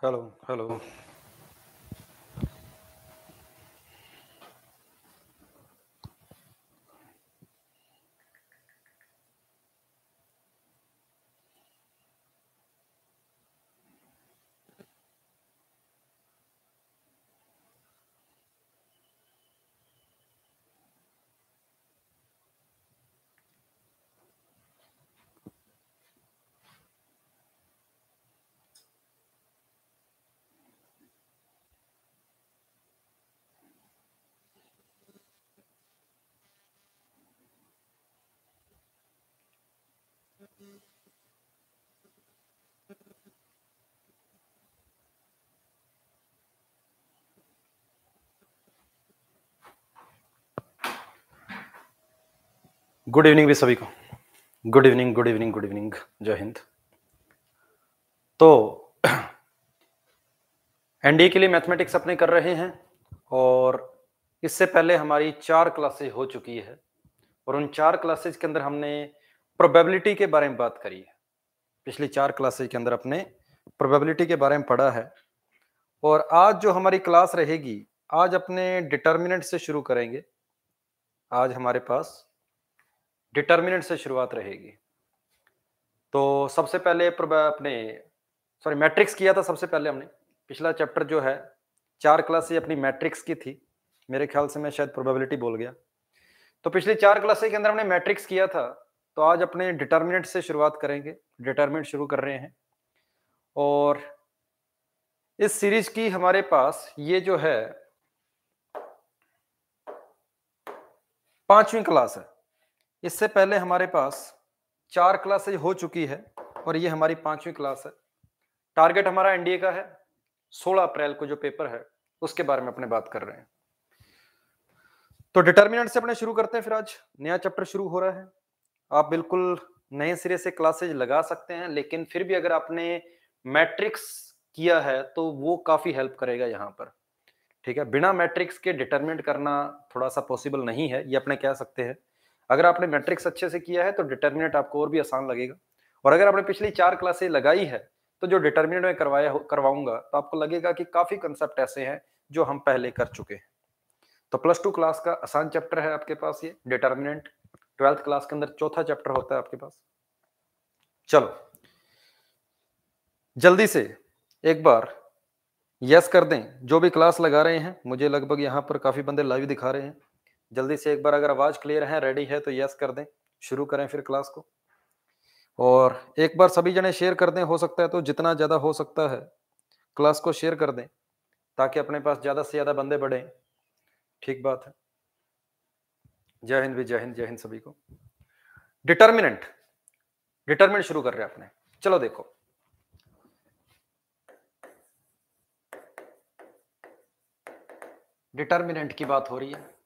Hello, hello. Good evening भी सभी को good evening good evening good evening जय हिंद तो एनडीए के लिए मैथमेटिक्स अपने कर रहे हैं और इससे पहले हमारी चार क्लासेज हो चुकी है और उन चार क्लासेज के अंदर हमने प्रोबेबिलिटी के बारे में बात करी है पिछली चार क्लासेस के अंदर अपने प्रोबेबिलिटी के बारे में पढ़ा है और आज जो हमारी क्लास रहेगी आज अपने डिटर्मिनेंट से शुरू करेंगे आज हमारे पास डिटर्मिनेंट से शुरुआत रहेगी तो सबसे पहले अपने सॉरी मैट्रिक्स किया था सबसे पहले हमने पिछला चैप्टर जो है चार क्लासेस अपनी मैट्रिक्स की थी मेरे ख्याल से मैं शायद प्रोबेबिलिटी बोल गया तो पिछली चार क्लासेस के अंदर हमने मैट्रिक्स किया था तो आज अपने डिटर्मिनेंट से शुरुआत करेंगे डिटर्मिनेंट शुरू कर रहे हैं और इस सीरीज की हमारे पास ये जो है पांचवी क्लास है इससे पहले हमारे पास चार क्लासेज हो चुकी है और ये हमारी पांचवी क्लास है टारगेट हमारा एनडीए का है 16 अप्रैल को जो पेपर है उसके बारे में अपने बात कर रहे हैं तो डिटर्मिनेंट से अपने शुरू करते हैं फिर आज नया चैप्टर शुरू हो रहा है आप बिल्कुल नए सिरे से क्लासेज लगा सकते हैं लेकिन फिर भी अगर आपने मैट्रिक्स किया है तो वो काफ़ी हेल्प करेगा यहाँ पर ठीक है बिना मैट्रिक्स के डिटरमेंट करना थोड़ा सा पॉसिबल नहीं है ये अपने कह सकते हैं अगर आपने मैट्रिक्स अच्छे से किया है तो डिटरमिनेट आपको और भी आसान लगेगा और अगर आपने पिछली चार क्लासेज लगाई है तो जो डिटर्मिनेंट में करवाया करवाऊंगा तो आपको लगेगा कि काफ़ी कंसेप्ट ऐसे हैं जो हम पहले कर चुके हैं तो प्लस टू क्लास का आसान चैप्टर है आपके पास ये डिटर्मिनेंट ट्वेल्थ क्लास के अंदर चौथा चैप्टर होता है आपके पास चलो जल्दी से एक बार यस कर दें जो भी क्लास लगा रहे हैं मुझे लगभग यहाँ पर काफी बंदे लाइव दिखा रहे हैं जल्दी से एक बार अगर आवाज क्लियर है रेडी है तो यस कर दें शुरू करें फिर क्लास को और एक बार सभी जने शेयर कर दें हो सकता है तो जितना ज्यादा हो सकता है क्लास को शेयर कर दें ताकि अपने पास ज्यादा से ज्यादा बंदे बढ़े ठीक बात है जय हिंद भी जय हिंद जय हिंद सभी को डिटर्मिनेंट डिटर्मिनेंट शुरू कर रहे हैं अपने चलो देखो डिटर्मिनेंट की बात हो रही है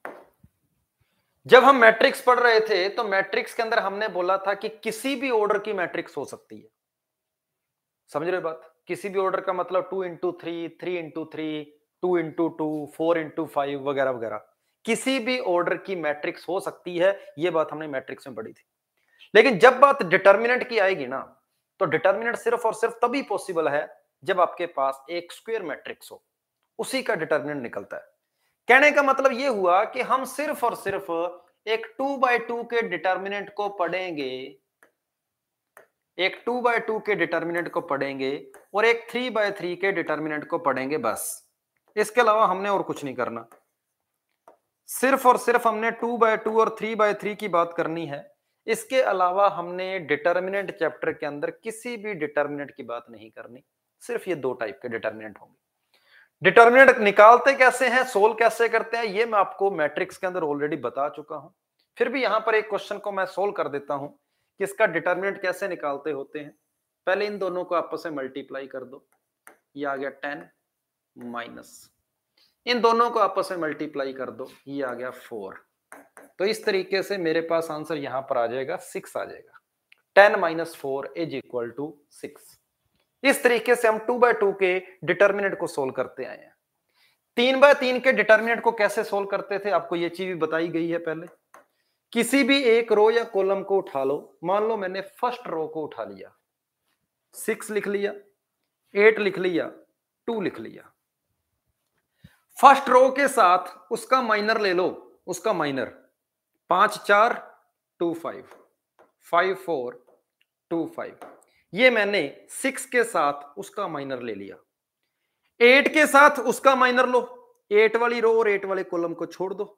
जब हम मैट्रिक्स पढ़ रहे थे तो मैट्रिक्स के अंदर हमने बोला था कि किसी भी ऑर्डर की मैट्रिक्स हो सकती है समझ रहे बात किसी भी ऑर्डर का मतलब two into three three into three two into two four into five वगैरह वगैरह किसी भी ऑर्डर की मैट्रिक्स हो सकती है ये बात हमने मैट्रिक्स में पढ़ी थी लेकिन जब बात डिटर्मिनेंट की आएगी ना तो डिटर्मिनेंट सिर्फ और सिर्फ तभी पॉसिबल है जब आपके पास एक स्क्वेयर मैट्रिक्स हो उसी का डिटर्मिनेंट निकलता है कहने का मतलब यह हुआ कि हम सिर्फ और सिर्फ एक टू बाय टू के डिटर्मिनेंट को पढ़ेंगे एक टू बाय टू के डिटर्मिनेंट को पढ़ेंगे और एक थ्री बाय थ्री के डिटर्मिनेंट को पढ़ेंगे बस इसके अलावा हमने और कुछ नहीं करना सिर्फ और सिर्फ हमने टू बाय टू और थ्री बाय थ्री की बात करनी है इसके अलावा हमने डिटर्मिनेंट चैप्टर के अंदर किसी भी डिटर्मिनेंट की बात नहीं करनी सिर्फ ये दो टाइप के डिटर्मिनेंट होंगे डिटर्मिनेंट निकालते कैसे हैं सोल्व कैसे करते हैं ये मैं आपको मैट्रिक्स के अंदर ऑलरेडी बता चुका हूं फिर भी यहां पर एक क्वेश्चन को मैं सोल्व कर देता हूं कि इसका डिटर्मिनेंट कैसे निकालते होते हैं पहले इन दोनों को आपस में मल्टीप्लाई कर दो ये आ गया टेन माइनस इन दोनों को आपस में मल्टीप्लाई कर दो ये आ गया फोर तो इस तरीके से मेरे पास आंसर यहां पर आ जाएगा सिक्स आ जाएगा ten minus four is equal to six इस तरीके से हम टू बाय टू के डिटर्मिनेंट को सोल्व करते आए हैं तीन बाय तीन के डिटर्मिनेंट को कैसे सोल्व करते थे आपको ये चीज भी बताई गई है पहले किसी भी एक रो या कॉलम को उठा लो मान लो मैंने फर्स्ट रो को उठा लिया सिक्स लिख लिया एट लिख लिया टू लिख लिया फर्स्ट रो के साथ उसका माइनर ले लो उसका माइनर पांच चार two five five four two five ये मैंने सिक्स के साथ उसका माइनर ले लिया एट के साथ उसका माइनर लो एट वाली रो और एट वाले कॉलम को छोड़ दो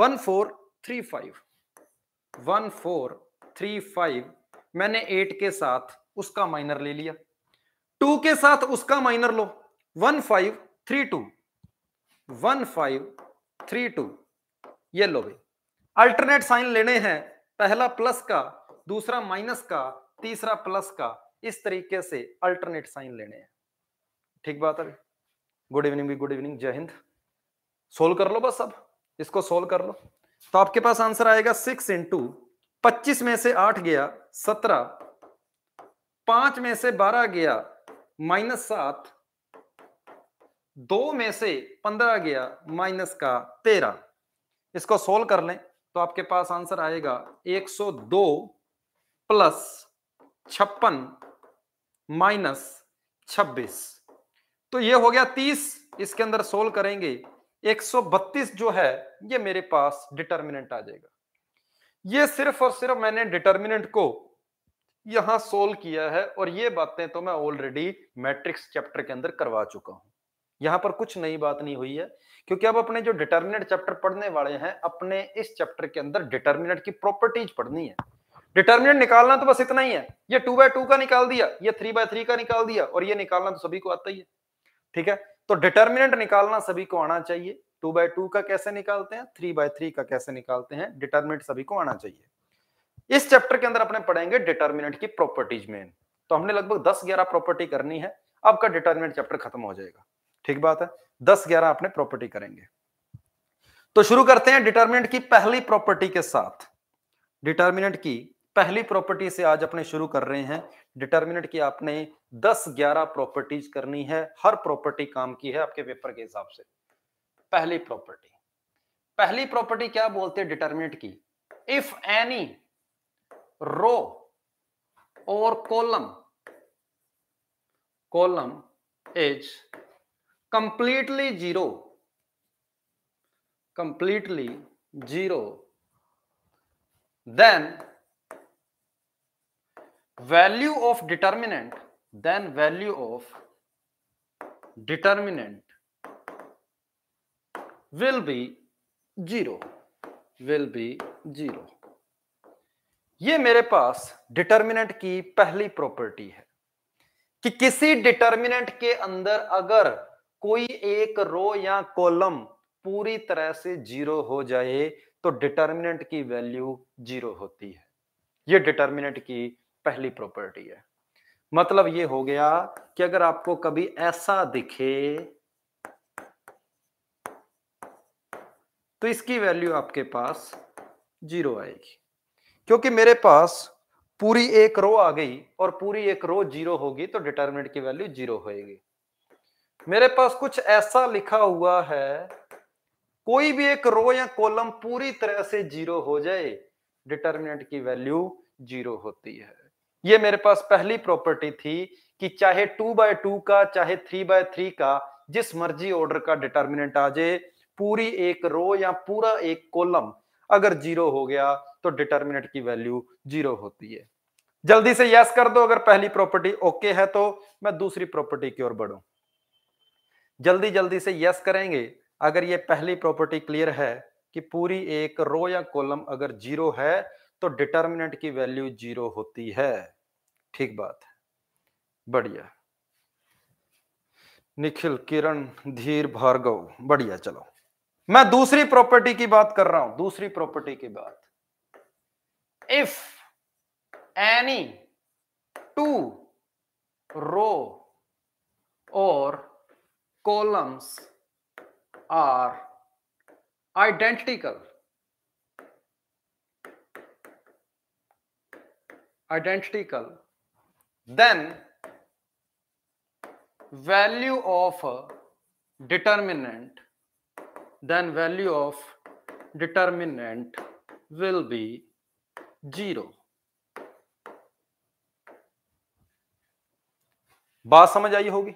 one four three five one four three five मैंने एट के साथ उसका माइनर ले लिया टू के साथ उसका माइनर लो one five three two one five three two लो भाई अल्टरनेट साइन लेने हैं पहला प्लस का दूसरा माइनस का तीसरा प्लस का इस तरीके से अल्टरनेट साइन लेने हैं ठीक बात है गुड इवनिंग भी गुड इवनिंग जय हिंद सोल्व कर लो बस अब इसको सोल्व कर लो तो आपके पास आंसर आएगा सिक्स इंटू पच्चीस में से आठ गया सत्रह पांच में से बारह गया माइनस सात दो में से पंद्रह गया माइनस का तेरह इसको सोल्व कर लें तो आपके पास आंसर आएगा 102 प्लस छप्पन माइनस छब्बीस तो ये हो गया 30 इसके अंदर सोल्व करेंगे 132 जो है ये मेरे पास डिटर्मिनेंट आ जाएगा ये सिर्फ और सिर्फ मैंने डिटर्मिनेंट को यहां सोल्व किया है और ये बातें तो मैं ऑलरेडी मैट्रिक्स चैप्टर के अंदर करवा चुका हूं यहाँ पर कुछ नई बात नहीं हुई है क्योंकि अब अपने जो डिटर्मिनेट चैप्टर पढ़ने वाले हैं अपने इस चैप्टर के अंदर डिटर्मिनेट की प्रॉपर्टीज पढ़नी है डिटर्मिनेट निकालना तो बस इतना ही है ये टू बाय टू का निकाल दिया ये थ्री बाय थ्री का निकाल दिया और ये निकालना तो सभी को आता ही है ठीक है तो डिटर्मिनेंट निकालना सभी को आना चाहिए टू बाय टू का कैसे निकालते हैं थ्री बाय थ्री का कैसे निकालते हैं डिटर्मिनेंट सभी को आना चाहिए इस चैप्टर के अंदर अपने पढ़ेंगे डिटर्मिनेंट की प्रॉपर्टीज में तो हमने लगभग दस ग्यारह प्रॉपर्टी करनी है आपका डिटर्मिनेंट चैप्टर खत्म हो जाएगा ठीक बात है दस ग्यारह अपने प्रॉपर्टी करेंगे तो शुरू करते हैं डिटर्मिनेंट की पहली प्रॉपर्टी के साथ डिटर्मिनेंट की पहली प्रॉपर्टी से आज अपने शुरू कर रहे हैं डिटर्मिनेंट की आपने 10-11 प्रॉपर्टीज करनी है हर प्रॉपर्टी काम की है आपके पेपर के हिसाब से पहली प्रॉपर्टी पहली प्रॉपर्टी क्या बोलते हैं डिटर्मिनेंट की इफ एनी रो और column column is completely zero completely zero then value of determinant then value of determinant will be zero will be zero ये मेरे पास डिटर्मिनेंट की पहली प्रॉपर्टी है कि किसी डिटर्मिनेंट के अंदर अगर कोई एक रो या कॉलम पूरी तरह से जीरो हो जाए तो डिटर्मिनेंट की वैल्यू जीरो होती है ये डिटर्मिनेंट की पहली प्रॉपर्टी है मतलब ये हो गया कि अगर आपको कभी ऐसा दिखे तो इसकी वैल्यू आपके पास जीरो आएगी क्योंकि मेरे पास पूरी एक रो आ गई और पूरी एक रो जीरो होगी तो डिटर्मिनेंट की वैल्यू जीरो होगी मेरे पास कुछ ऐसा लिखा हुआ है कोई भी एक रो या कॉलम पूरी तरह से जीरो हो जाए डिटर्मिनेंट की वैल्यू जीरो होती है ये मेरे पास पहली प्रॉपर्टी थी कि चाहे टू बाय टू का चाहे थ्री बाय थ्री का जिस मर्जी ऑर्डर का डिटर्मिनेंट आ जाए पूरी एक रो या पूरा एक कॉलम अगर जीरो हो गया तो डिटर्मिनेंट की वैल्यू जीरो होती है जल्दी से यस कर दो अगर पहली प्रॉपर्टी ओके है तो मैं दूसरी प्रॉपर्टी की ओर बढ़ू जल्दी जल्दी से यस करेंगे अगर ये पहली प्रॉपर्टी क्लियर है कि पूरी एक रो या कॉलम अगर जीरो है तो डिटर्मिनेंट की वैल्यू जीरो होती है ठीक बात है बढ़िया निखिल किरण धीर भार्गव बढ़िया चलो मैं दूसरी प्रॉपर्टी की बात कर रहा हूं दूसरी प्रॉपर्टी की बात इफ एनी टू रो और columns are identical identical then value of a determinant then value of determinant will be zero बात समझ आई होगी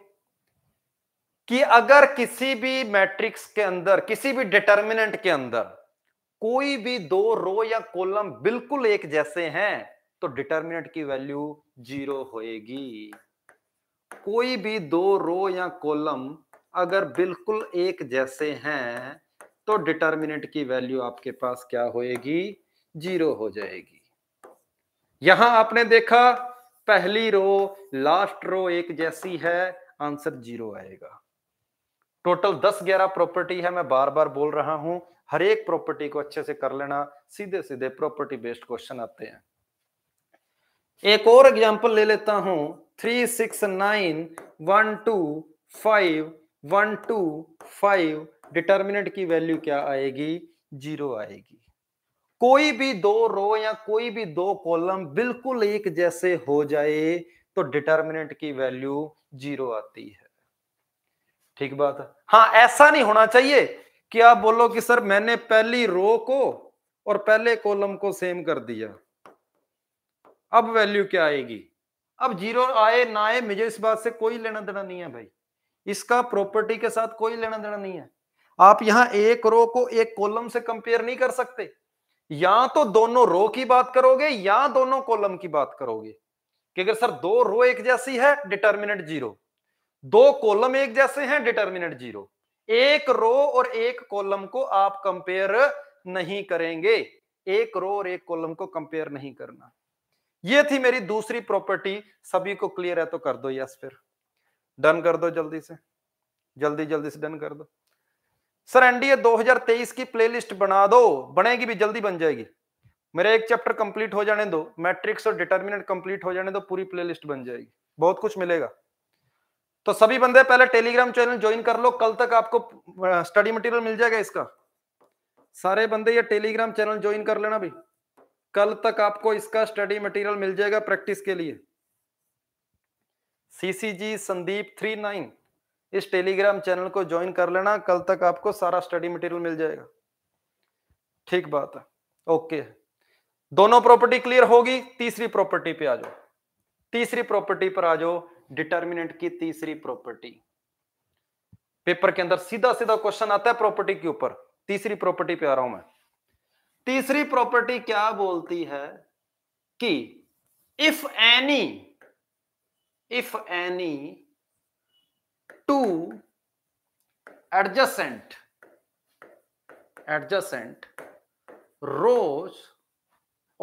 कि अगर किसी भी मैट्रिक्स के अंदर किसी भी डिटर्मिनेंट के अंदर कोई भी दो रो या कॉलम बिल्कुल एक जैसे हैं तो डिटर्मिनेंट की वैल्यू जीरो होएगी कोई भी दो रो या कॉलम अगर बिल्कुल एक जैसे हैं तो डिटर्मिनेंट की वैल्यू आपके पास क्या होएगी जीरो हो जाएगी यहां आपने देखा पहली रो लास्ट रो एक जैसी है आंसर जीरो आएगा टोटल 10-11 प्रॉपर्टी है मैं बार बार बोल रहा हूं हर एक प्रॉपर्टी को अच्छे से कर लेना सीधे सीधे प्रॉपर्टी बेस्ड क्वेश्चन आते हैं एक और एग्जांपल ले लेता हूं three six nine one two five one two five determinant की वैल्यू क्या आएगी जीरो आएगी कोई भी दो रो या कोई भी दो कॉलम बिल्कुल एक जैसे हो जाए तो डिटर्मिनेंट की वैल्यू जीरो आती है ठीक बात है हाँ ऐसा नहीं होना चाहिए कि आप बोलो कि सर मैंने पहली रो को और पहले कॉलम को सेम कर दिया अब वैल्यू क्या आएगी अब जीरो आए ना आए मुझे इस बात से कोई लेना देना नहीं है भाई इसका प्रॉपर्टी के साथ कोई लेना देना नहीं है आप यहां एक रो को एक कॉलम से कंपेयर नहीं कर सकते या तो दोनों रो की बात करोगे या दोनों कॉलम की बात करोगे कि अगर सर दो रो एक जैसी है डिटर्मिनेंट जीरो दो कॉलम एक जैसे हैं डिटर्मिनेंट जीरो एक रो और एक कॉलम को आप कंपेयर नहीं करेंगे एक रो और एक कॉलम को कंपेयर नहीं करना ये थी मेरी दूसरी प्रॉपर्टी सभी को क्लियर है तो कर दो यस फिर डन कर दो जल्दी से जल्दी जल्दी से डन कर दो सर एनडीए 2023 की प्लेलिस्ट बना दो बनेगी भी जल्दी बन जाएगी मेरा एक चैप्टर कंप्लीट हो जाने दो मैट्रिक्स और डिटर्मिनेंट कंप्लीट हो जाने दो पूरी प्लेलिस्ट बन जाएगी बहुत कुछ मिलेगा तो सभी बंदे पहले टेलीग्राम चैनल ज्वाइन कर लो कल तक आपको स्टडी मटेरियल मिल जाएगा इसका सारे बंदे ये टेलीग्राम चैनल ज्वाइन कर लेना भी कल तक आपको इसका स्टडी मटेरियल मिल जाएगा प्रैक्टिस के लिए सीसीजी संदीप थ्री नाइन इस टेलीग्राम चैनल को ज्वाइन कर लेना कल तक आपको सारा स्टडी मटेरियल मिल जाएगा ठीक बात है ओके दोनों प्रॉपर्टी क्लियर होगी तीसरी प्रॉपर्टी पे आ जाओ तीसरी प्रॉपर्टी पर आ जाओ डिटर्मिनेंट की तीसरी प्रॉपर्टी पेपर के अंदर सीधा सीधा क्वेश्चन आता है प्रॉपर्टी के ऊपर तीसरी प्रॉपर्टी पे आ रहा हूं मैं तीसरी प्रॉपर्टी क्या बोलती है कि if any if any two adjacent adjacent rows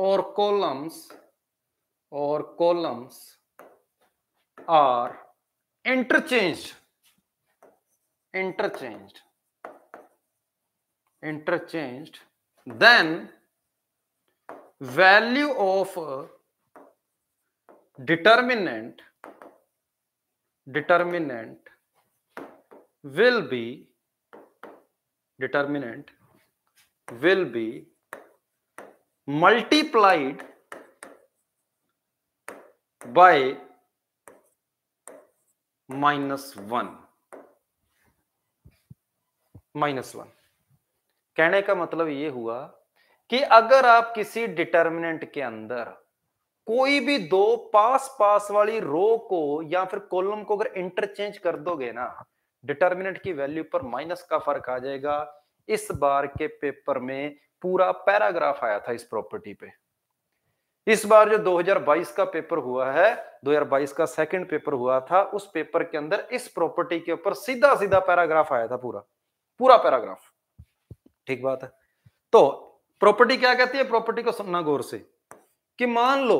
और कॉलम्स और columns are interchanged interchanged interchanged then value of determinant determinant will be determinant will be multiplied by minus one minus one कहने का मतलब ये हुआ कि अगर आप किसी डिटर्मिनेंट के अंदर कोई भी दो पास पास वाली रो को या फिर कॉलम को अगर इंटरचेंज कर दोगे ना डिटर्मिनेंट की वैल्यू पर माइनस का फर्क आ जाएगा इस बार के पेपर में पूरा पैराग्राफ आया था इस प्रॉपर्टी पे इस बार जो 2022 का पेपर हुआ है 2022 का सेकंड पेपर हुआ था उस पेपर के अंदर इस प्रॉपर्टी के ऊपर सीधा सीधा पैराग्राफ आया था पूरा पूरा पैराग्राफ ठीक बात है तो प्रॉपर्टी क्या कहती है प्रॉपर्टी को सुनना गौर से कि मान लो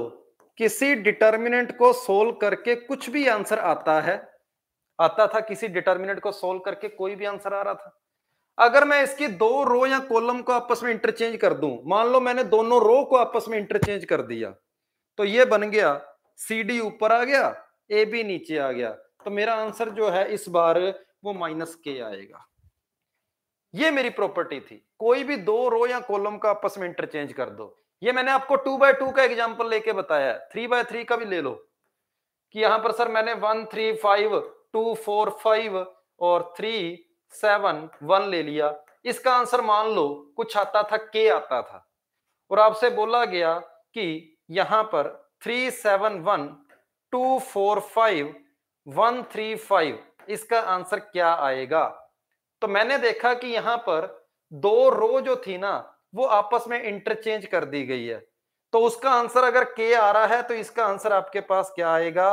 किसी डिटर्मिनेंट को सोल्व करके कुछ भी आंसर आता है आता था किसी डिटर्मिनेंट को सोल्व करके कोई भी आंसर आ रहा था अगर मैं इसकी दो रो या कॉलम को आपस में इंटरचेंज कर दूं मान लो मैंने दोनों रो को आपस में इंटरचेंज कर दिया तो ये बन गया सी डी ऊपर आ गया ए बी नीचे आ गया तो मेरा आंसर जो है इस बार वो माइनस के आएगा ये मेरी प्रॉपर्टी थी कोई भी दो रो या कॉलम का आपस में इंटरचेंज कर दो ये मैंने आपको टू बाय टू का एग्जाम्पल लेके बताया है थ्री बाय थ्री का भी ले लो कि यहां पर सर मैंने one three five two four five और थ्री सेवन वन ले लिया इसका आंसर मान लो कुछ आता था के आता था और आपसे बोला गया कि यहां पर three seven one two four five one three five इसका आंसर क्या आएगा तो मैंने देखा कि यहां पर दो रो जो थी ना वो आपस में इंटरचेंज कर दी गई है तो उसका आंसर अगर के आ रहा है तो इसका आंसर आपके पास क्या आएगा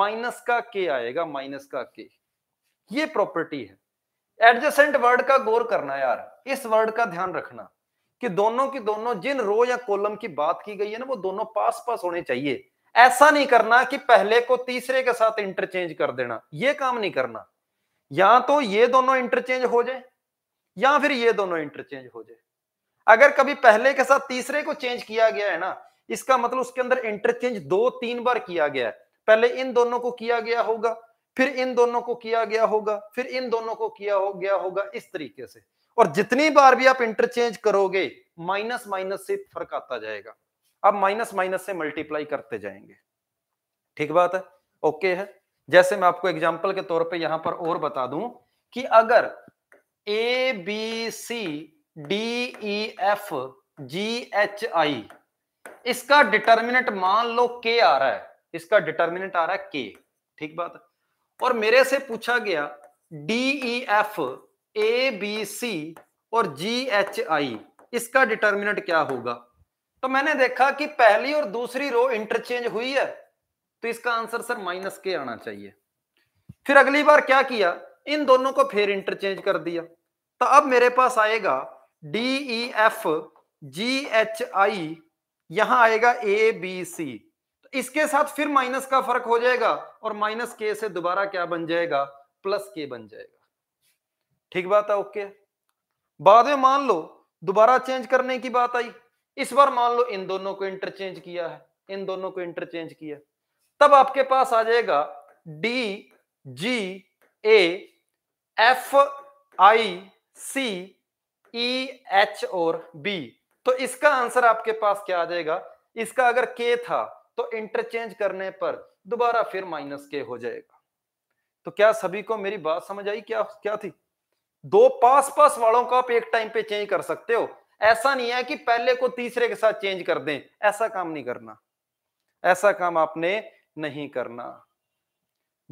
माइनस का के आएगा माइनस का के ये प्रॉपर्टी है एडजेसेंट वर्ड का गौर करना यार इस वर्ड का ध्यान रखना कि दोनों की दोनों जिन रो या कॉलम की बात की गई है ना वो दोनों पास पास होने चाहिए ऐसा नहीं करना कि पहले को तीसरे के साथ इंटरचेंज कर देना ये काम नहीं करना या तो ये दोनों इंटरचेंज हो जाए या फिर ये दोनों इंटरचेंज हो जाए अगर कभी पहले के साथ तीसरे को चेंज किया गया है ना इसका मतलब उसके अंदर इंटरचेंज दो तीन बार किया गया है पहले इन दोनों को किया गया होगा फिर इन दोनों को किया गया होगा फिर इन दोनों को किया हो गया होगा इस तरीके से और जितनी बार भी आप इंटरचेंज करोगे माइनस माइनस से फर्क आता जाएगा आप माइनस माइनस से मल्टीप्लाई करते जाएंगे ठीक बात है ओके है जैसे मैं आपको एग्जाम्पल के तौर पे यहां पर और बता दूं कि अगर A B C D E F G H I इसका डिटर्मिनेंट मान लो के आ रहा है इसका डिटर्मिनेंट आ रहा है के ठीक बात है और मेरे से पूछा गया D E F A B C और जी एच आई इसका डिटर्मिनेंट क्या होगा तो मैंने देखा कि पहली और दूसरी रो इंटरचेंज हुई है तो इसका आंसर सर माइनस के आना चाहिए फिर अगली बार क्या किया इन दोनों को फिर इंटरचेंज कर दिया तो अब मेरे पास आएगा D E F G H I यहां आएगा ए बी सी इसके साथ फिर माइनस का फर्क हो जाएगा और माइनस के से दोबारा क्या बन जाएगा प्लस के बन जाएगा ठीक बात है ओके बाद में मान लो दोबारा चेंज करने की बात आई इस बार मान लो इन दोनों को इंटरचेंज किया है इन दोनों को इंटरचेंज किया तब आपके पास आ जाएगा D G A F I C E H और बी तो इसका आंसर आपके पास क्या आ जाएगा इसका अगर के था तो इंटरचेंज करने पर दोबारा फिर माइनस के हो जाएगा तो क्या सभी को मेरी बात समझ आई क्या क्या थी दो पास पास वालों को आप एक टाइम पे चेंज कर सकते हो ऐसा नहीं है कि पहले को तीसरे के साथ चेंज कर दें ऐसा काम नहीं करना ऐसा काम आपने नहीं करना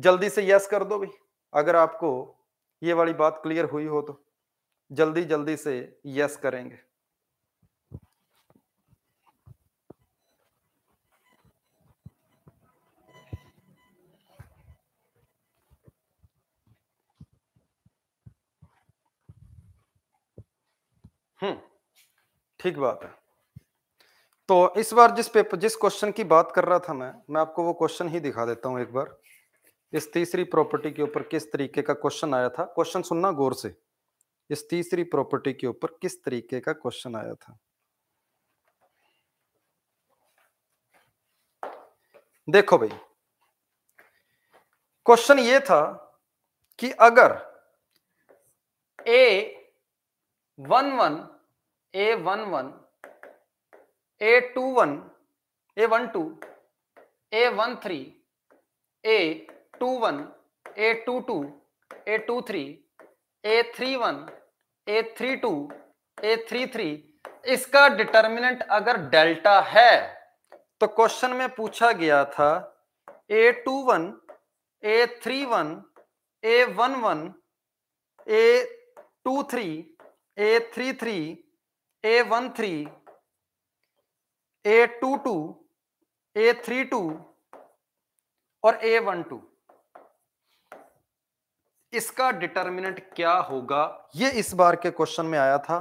जल्दी से यस कर दो भाई अगर आपको ये वाली बात क्लियर हुई हो तो जल्दी जल्दी से यस करेंगे हम्म, ठीक बात है तो इस बार जिस पेपर जिस क्वेश्चन की बात कर रहा था मैं मैं आपको वो क्वेश्चन ही दिखा देता हूं एक बार इस तीसरी प्रॉपर्टी के ऊपर किस तरीके का क्वेश्चन आया था क्वेश्चन सुनना गौर से इस तीसरी प्रॉपर्टी के ऊपर किस तरीके का क्वेश्चन आया था देखो भाई क्वेश्चन ये था कि अगर A one one A one one A two one A one two A one three A two one A two two A two three A three one A three two A three three इसका determinant अगर delta है तो question में पूछा गया था A two one A three one A one one A two three A three three A one three A two two A three two और A one two इसका डिटर्मिनेंट क्या होगा ये इस बार के क्वेश्चन में आया था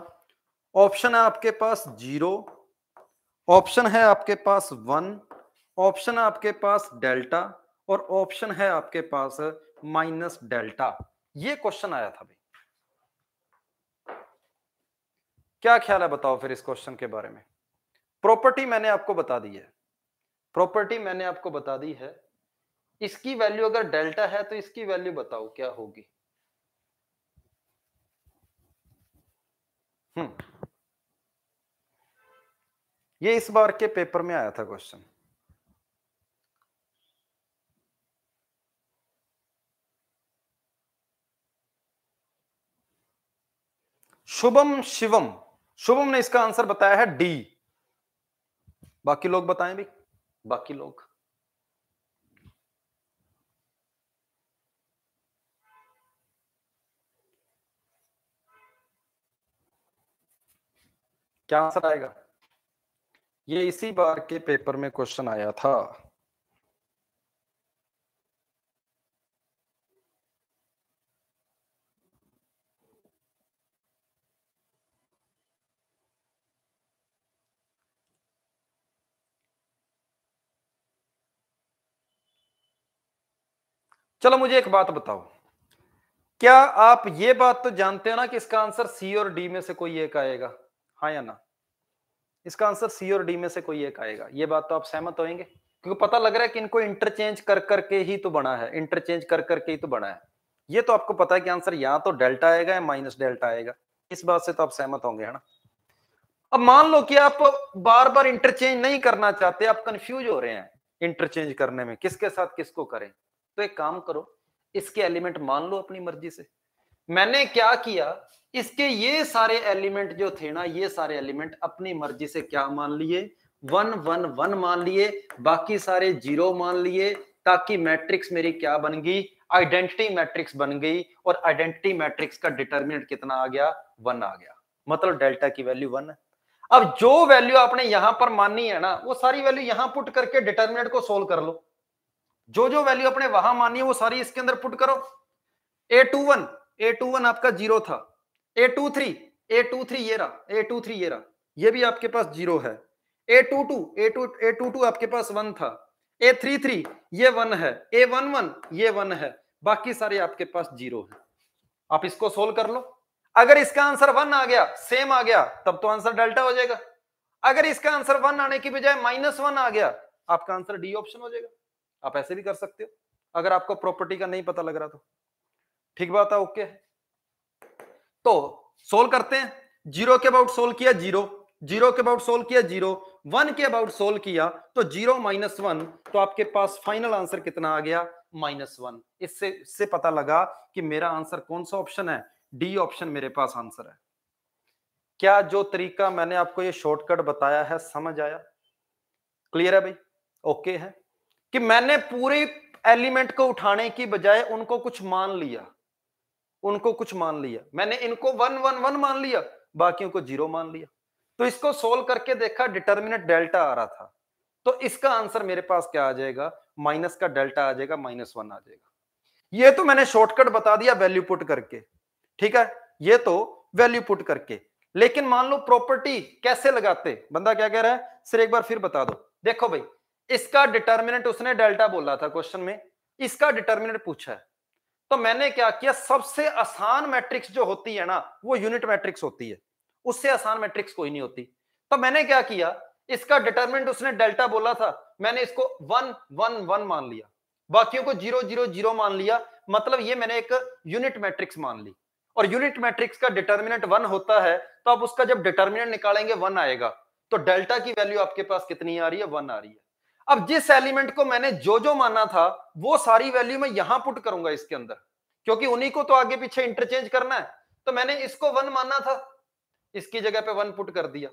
ऑप्शन है आपके पास जीरो ऑप्शन है आपके पास वन ऑप्शन है आपके पास डेल्टा और ऑप्शन है आपके पास माइनस डेल्टा ये क्वेश्चन आया था क्या ख्याल है बताओ फिर इस क्वेश्चन के बारे में प्रॉपर्टी मैंने आपको बता दी है प्रॉपर्टी मैंने आपको बता दी है इसकी वैल्यू अगर डेल्टा है तो इसकी वैल्यू बताओ क्या होगी हम्म ये इस बार के पेपर में आया था क्वेश्चन शुभम शिवम शुभम ने इसका आंसर बताया है डी बाकी लोग बताएं भी बाकी लोग क्या आंसर आएगा ये इसी बार के पेपर में क्वेश्चन आया था चलो मुझे एक बात बताओ क्या आप ये बात तो जानते हो ना कि इसका आंसर सी और डी में से कोई एक आएगा हाँ या ना इसका आंसर सी और डी में से कोई एक आएगा ये बात तो आप सहमत होंगे क्योंकि पता लग रहा है कि इनको इंटरचेंज कर करके ही तो बना है इंटरचेंज कर करके ही तो बना है ये तो आपको पता है कि आंसर या तो डेल्टा आएगा या माइनस डेल्टा आएगा इस बात से तो आप सहमत होंगे है ना अब मान लो कि आप बार बार इंटरचेंज नहीं करना चाहते आप कंफ्यूज हो रहे हैं इंटरचेंज करने में किसके साथ किसको करें तो एक काम करो इसके एलिमेंट मान लो अपनी मर्जी से मैंने क्या किया इसके ये सारे एलिमेंट जो थे ना ये सारे एलिमेंट अपनी मर्जी से क्या मान लिए वन वन वन मान लिए बाकी सारे जीरो मान लिए ताकि मैट्रिक्स मेरी क्या बन गई आइडेंटिटी मैट्रिक्स बन गई और आइडेंटिटी मैट्रिक्स का डिटर्मिनेंट कितना आ गया वन आ गया मतलब डेल्टा की वैल्यू वन है अब जो वैल्यू आपने यहां पर मानी है ना वो सारी वैल्यू यहां पुट करके डिटर्मिनेंट को सोल्व कर लो जो जो वैल्यू अपने वहां मानी है वो सारी इसके अंदर पुट करो A two one A two one आपका जीरो था A two three A two three ये रहा ए टू थ्री ये रहा ये भी आपके पास जीरो है A two two A two A two two आपके पास वन था ए थ्री थ्री ये वन है ए वन वन ये वन है बाकी सारे आपके पास जीरो है आप इसको सोल्व कर लो अगर इसका आंसर वन आ गया सेम आ गया तब तो आंसर डेल्टा हो जाएगा अगर इसका आंसर वन आने की बजाय माइनस वन आ गया आपका आंसर डी ऑप्शन हो जाएगा आप ऐसे भी कर सकते हो अगर आपको प्रॉपर्टी का नहीं पता लग रहा तो ठीक बात है ओके तो सोल्व करते हैं जीरो के अबाउट सोल्व किया जीरो जीरो के अबाउट सोल्व किया जीरो वन के अबाउट सोल्व किया तो जीरो माइनस वन तो आपके पास फाइनल आंसर कितना आ गया माइनस वन इससे इससे पता लगा कि मेरा आंसर कौन सा ऑप्शन है डी ऑप्शन मेरे पास आंसर है क्या जो तरीका मैंने आपको ये शॉर्टकट बताया है समझ आया क्लियर है भाई ओके है कि मैंने पूरे एलिमेंट को उठाने की बजाय उनको कुछ मान लिया उनको कुछ मान लिया मैंने इनको वन वन वन मान लिया बाकियों को जीरो मान लिया तो इसको सोल्व करके देखा डिटर्मिनेट डेल्टा आ रहा था तो इसका आंसर मेरे पास क्या आ जाएगा माइनस का डेल्टा आ जाएगा माइनस वन आ जाएगा ये तो मैंने शॉर्टकट बता दिया वैल्यू पुट करके ठीक है ये तो वैल्यू पुट करके लेकिन मान लो प्रॉपर्टी कैसे लगाते बंदा क्या कह रहा है सिर्फ एक बार फिर बता दो देखो भाई इसका डिटर्मिनेंट उसने डेल्टा बोला था क्वेश्चन में इसका डिटर्मिनेंट पूछा है तो मैंने क्या किया सबसे आसान मैट्रिक्स जो होती है ना वो यूनिट मैट्रिक्स होती है उससे आसान मैट्रिक्स कोई नहीं होती तो मैंने क्या किया इसका डिटर्मिनेंट उसने डेल्टा बोला था मैंने इसको वन वन वन मान लिया बाकियों को जीरो जीरो जीरो मान लिया मतलब ये मैंने एक यूनिट मैट्रिक्स मान ली और यूनिट मैट्रिक्स का डिटर्मिनेंट वन होता है तो आप उसका जब डिटर्मिनेंट निकालेंगे वन आएगा तो डेल्टा की वैल्यू आपके पास कितनी आ रही है वन आ रही है अब जिस एलिमेंट को मैंने जो जो माना था वो सारी वैल्यू मैं यहां पुट करूंगा इसके अंदर क्योंकि उन्हीं को तो आगे पीछे इंटरचेंज करना है तो मैंने इसको वन माना था इसकी जगह पे वन पुट कर दिया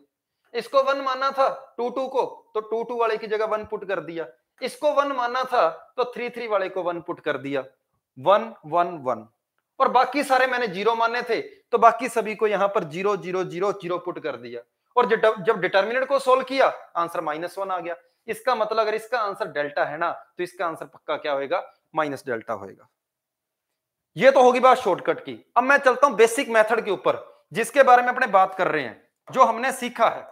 इसको वन माना था टू टू को तो टू टू वाले की जगह वन पुट कर दिया इसको वन माना था तो थ्री थ्री वाले को वन पुट कर दिया वन वन वन और बाकी सारे मैंने जीरो माने थे तो बाकी सभी को यहां पर zero zero zero zero put कर दिया और जब जब डिटर्मिनेंट को सोल्व किया आंसर माइनस वन आ गया इसका मतलब अगर इसका आंसर डेल्टा है ना तो इसका आंसर पक्का क्या होगा माइनस डेल्टा होगा ये तो होगी बात शॉर्टकट की अब मैं चलता हूं बेसिक मेथड के ऊपर जिसके बारे में अपने बात कर रहे हैं जो हमने सीखा है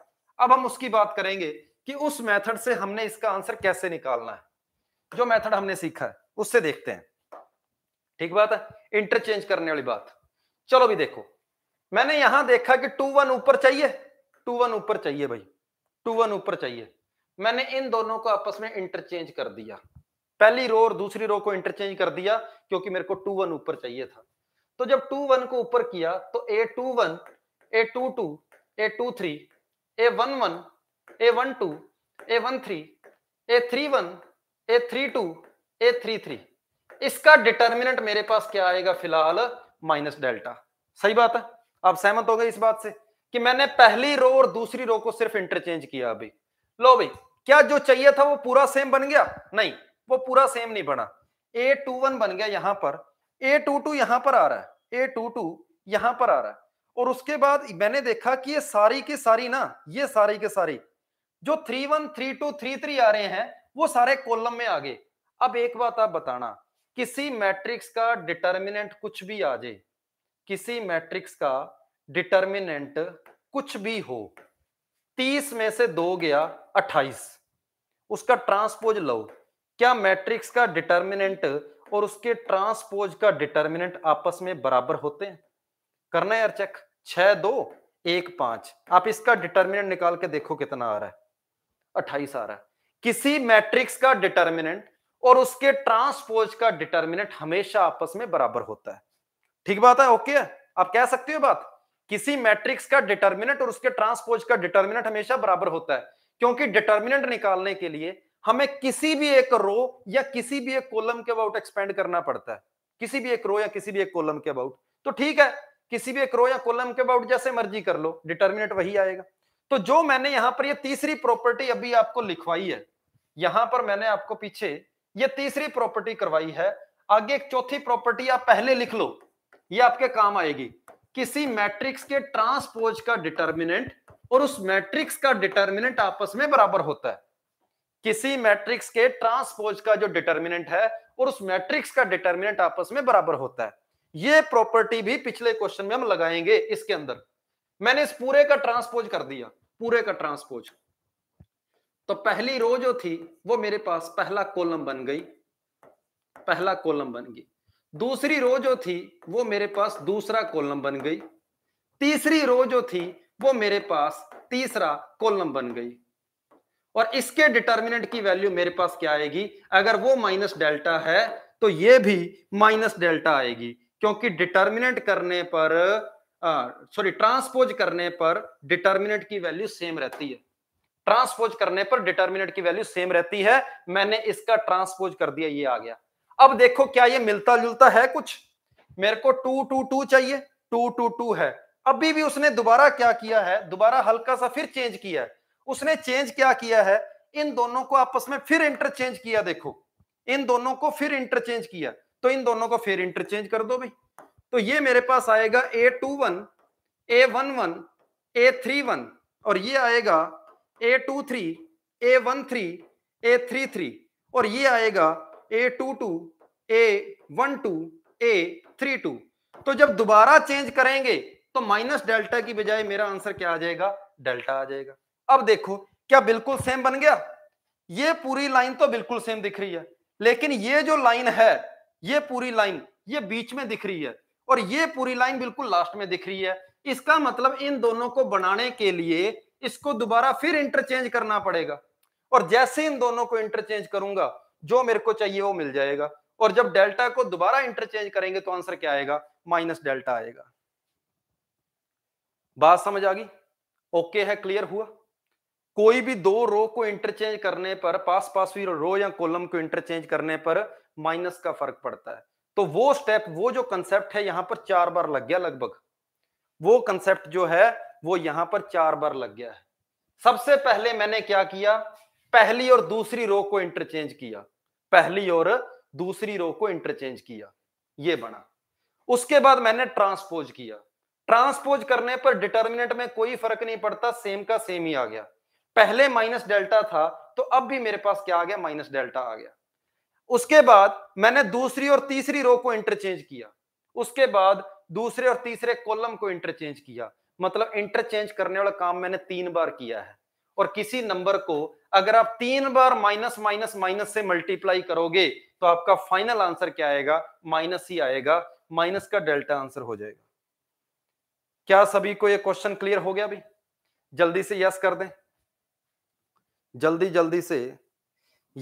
अब हम उसकी बात करेंगे कि उस मेथड से हमने इसका आंसर कैसे निकालना है जो मेथड हमने सीखा है उससे देखते हैं ठीक बात है इंटरचेंज करने वाली बात चलो भी देखो मैंने यहां देखा कि टू वन ऊपर चाहिए टू वन ऊपर चाहिए भाई टू वन ऊपर चाहिए मैंने इन दोनों को आपस में इंटरचेंज कर दिया पहली रो और दूसरी रो को इंटरचेंज कर दिया क्योंकि मेरे को टू वन ऊपर चाहिए था तो जब टू वन को ऊपर किया तो A two one A two two A two three A one one A one two A one three A three one A three two A three three इसका डिटर्मिनेंट मेरे पास क्या आएगा फिलहाल माइनस डेल्टा सही बात है आप सहमत हो गए इस बात से कि मैंने पहली रो और दूसरी रो को सिर्फ इंटरचेंज किया अभी लो भाई क्या जो चाहिए था वो पूरा सेम बन गया नहीं वो पूरा सेम नहीं बना ए टू वन बन गया यहां पर ए टू टू यहां पर आ रहा है ए टू टू यहां पर आ रहा है और उसके बाद मैंने देखा कि ये सारी की सारी ना ये सारी की सारी जो three one three two three three आ रहे हैं वो सारे कॉलम में आ गए अब एक बात आप बताना किसी मैट्रिक्स का डिटर्मिनेंट कुछ भी आ जाए किसी मैट्रिक्स का डिटर्मिनेंट कुछ भी हो तीस में से दो गया अट्ठाईस उसका ट्रांसपोज लो क्या मैट्रिक्स का डिटर्मिनेंट और उसके ट्रांसपोज का डिटर्मिनेंट आपस में बराबर होते हैं करना है यार चेक छह दो एक पांच आप इसका डिटर्मिनेंट निकाल के देखो कितना आ रहा है अट्ठाईस आ रहा है किसी मैट्रिक्स का डिटर्मिनेंट और उसके ट्रांसपोज का डिटर्मिनेंट हमेशा आपस में बराबर होता है ठीक बात है ओके आप कह सकते हो बात किसी मैट्रिक्स का डिटर्मिनेंट और उसके ट्रांसपोज का डिटर्मिनेंट हमेशा बराबर होता है क्योंकि डिटर्मिनेंट निकालने के लिए हमें किसी भी एक रो या किसी भी एक कॉलम के अबाउट एक्सपेंड करना पड़ता है किसी भी एक रो या किसी भी एक कॉलम के अबाउट तो ठीक है किसी भी एक रो या कॉलम के अबाउट जैसे मर्जी कर लो डिटर्मिनेंट वही आएगा तो जो मैंने यहां पर ये तीसरी प्रॉपर्टी अभी आपको लिखवाई है यहां पर मैंने आपको पीछे ये तीसरी प्रॉपर्टी करवाई है आगे एक चौथी प्रॉपर्टी आप पहले लिख लो ये आपके काम आएगी किसी मैट्रिक्स के ट्रांसपोज का डिटर्मिनेंट और उस मैट्रिक्स का डिटर्मिनेंट आपस में बराबर होता है किसी मैट्रिक्स के ट्रांसपोज का जो डिटर्मिनेंट है और उस मैट्रिक्स का डिटर्मिनेंट आपस में बराबर होता है ये प्रॉपर्टी भी पिछले क्वेश्चन में हम लगाएंगे इसके अंदर मैंने इस पूरे का ट्रांसपोज कर दिया पूरे का ट्रांसपोज तो पहली रो जो थी वो मेरे पास पहला कॉलम बन गई पहला कॉलम बन गई दूसरी रो जो थी वो मेरे पास दूसरा कॉलम बन गई तीसरी रो जो थी वो मेरे पास तीसरा कॉलम बन गई और इसके डिटर्मिनेंट की वैल्यू मेरे पास क्या आएगी अगर वो माइनस डेल्टा है तो ये भी माइनस डेल्टा आएगी क्योंकि डिटर्मिनेंट करने पर सॉरी ट्रांसपोज करने पर डिटर्मिनेंट की वैल्यू सेम रहती है ट्रांसपोज करने पर डिटर्मिनेंट की वैल्यू सेम रहती है मैंने इसका ट्रांसपोज कर दिया ये आ गया अब देखो क्या ये मिलता जुलता है कुछ मेरे को टू टू टू चाहिए टू टू टू है अभी भी उसने दोबारा क्या किया है दोबारा हल्का सा फिर चेंज किया है उसने चेंज क्या किया है इन दोनों को आपस में फिर इंटरचेंज किया देखो इन दोनों को फिर इंटरचेंज किया तो इन दोनों को फिर इंटरचेंज कर दो भाई तो ये मेरे पास आएगा A two one A one one A three one और ये आएगा A two three A one three A three three और ये आएगा A two two A one two A three two तो जब दोबारा चेंज करेंगे तो माइनस डेल्टा की बजाय मेरा आंसर क्या आ जाएगा डेल्टा आ जाएगा अब देखो क्या बिल्कुल सेम बन गया ये पूरी लाइन तो बिल्कुल सेम दिख रही है लेकिन ये जो लाइन है ये पूरी लाइन ये बीच में दिख रही है और ये पूरी लाइन बिल्कुल लास्ट में दिख रही है इसका मतलब इन दोनों को बनाने के लिए इसको दोबारा फिर इंटरचेंज करना पड़ेगा और जैसे इन दोनों को इंटरचेंज करूंगा जो मेरे को चाहिए वो मिल जाएगा और जब डेल्टा को दोबारा इंटरचेंज करेंगे तो आंसर क्या आएगा माइनस डेल्टा आएगा बात समझ आ गई ओके है क्लियर हुआ कोई भी दो रो को इंटरचेंज करने पर पास पास हुई रो या कॉलम को इंटरचेंज करने पर माइनस का फर्क पड़ता है तो वो स्टेप वो जो कंसेप्ट है यहां पर चार बार लग गया लगभग वो कंसेप्ट जो है वो यहां पर चार बार लग गया है सबसे पहले मैंने क्या किया पहली और दूसरी रो को इंटरचेंज किया पहली और दूसरी रो को इंटरचेंज किया ये बना उसके बाद मैंने ट्रांसपोज किया ट्रांसपोज करने पर डिटर्मिनेंट में कोई फर्क नहीं पड़ता सेम का सेम ही आ गया पहले माइनस डेल्टा था तो अब भी मेरे पास क्या आ गया माइनस डेल्टा आ गया उसके बाद मैंने दूसरी और तीसरी रो को इंटरचेंज किया उसके बाद दूसरे और तीसरे कॉलम को इंटरचेंज किया मतलब इंटरचेंज करने वाला काम मैंने तीन बार किया है और किसी नंबर को अगर आप तीन बार माइनस माइनस माइनस से मल्टीप्लाई करोगे तो आपका फाइनल आंसर क्या आएगा माइनस ही आएगा माइनस का डेल्टा आंसर हो जाएगा क्या सभी को ये क्वेश्चन क्लियर हो गया अभी जल्दी से यस कर दें जल्दी जल्दी से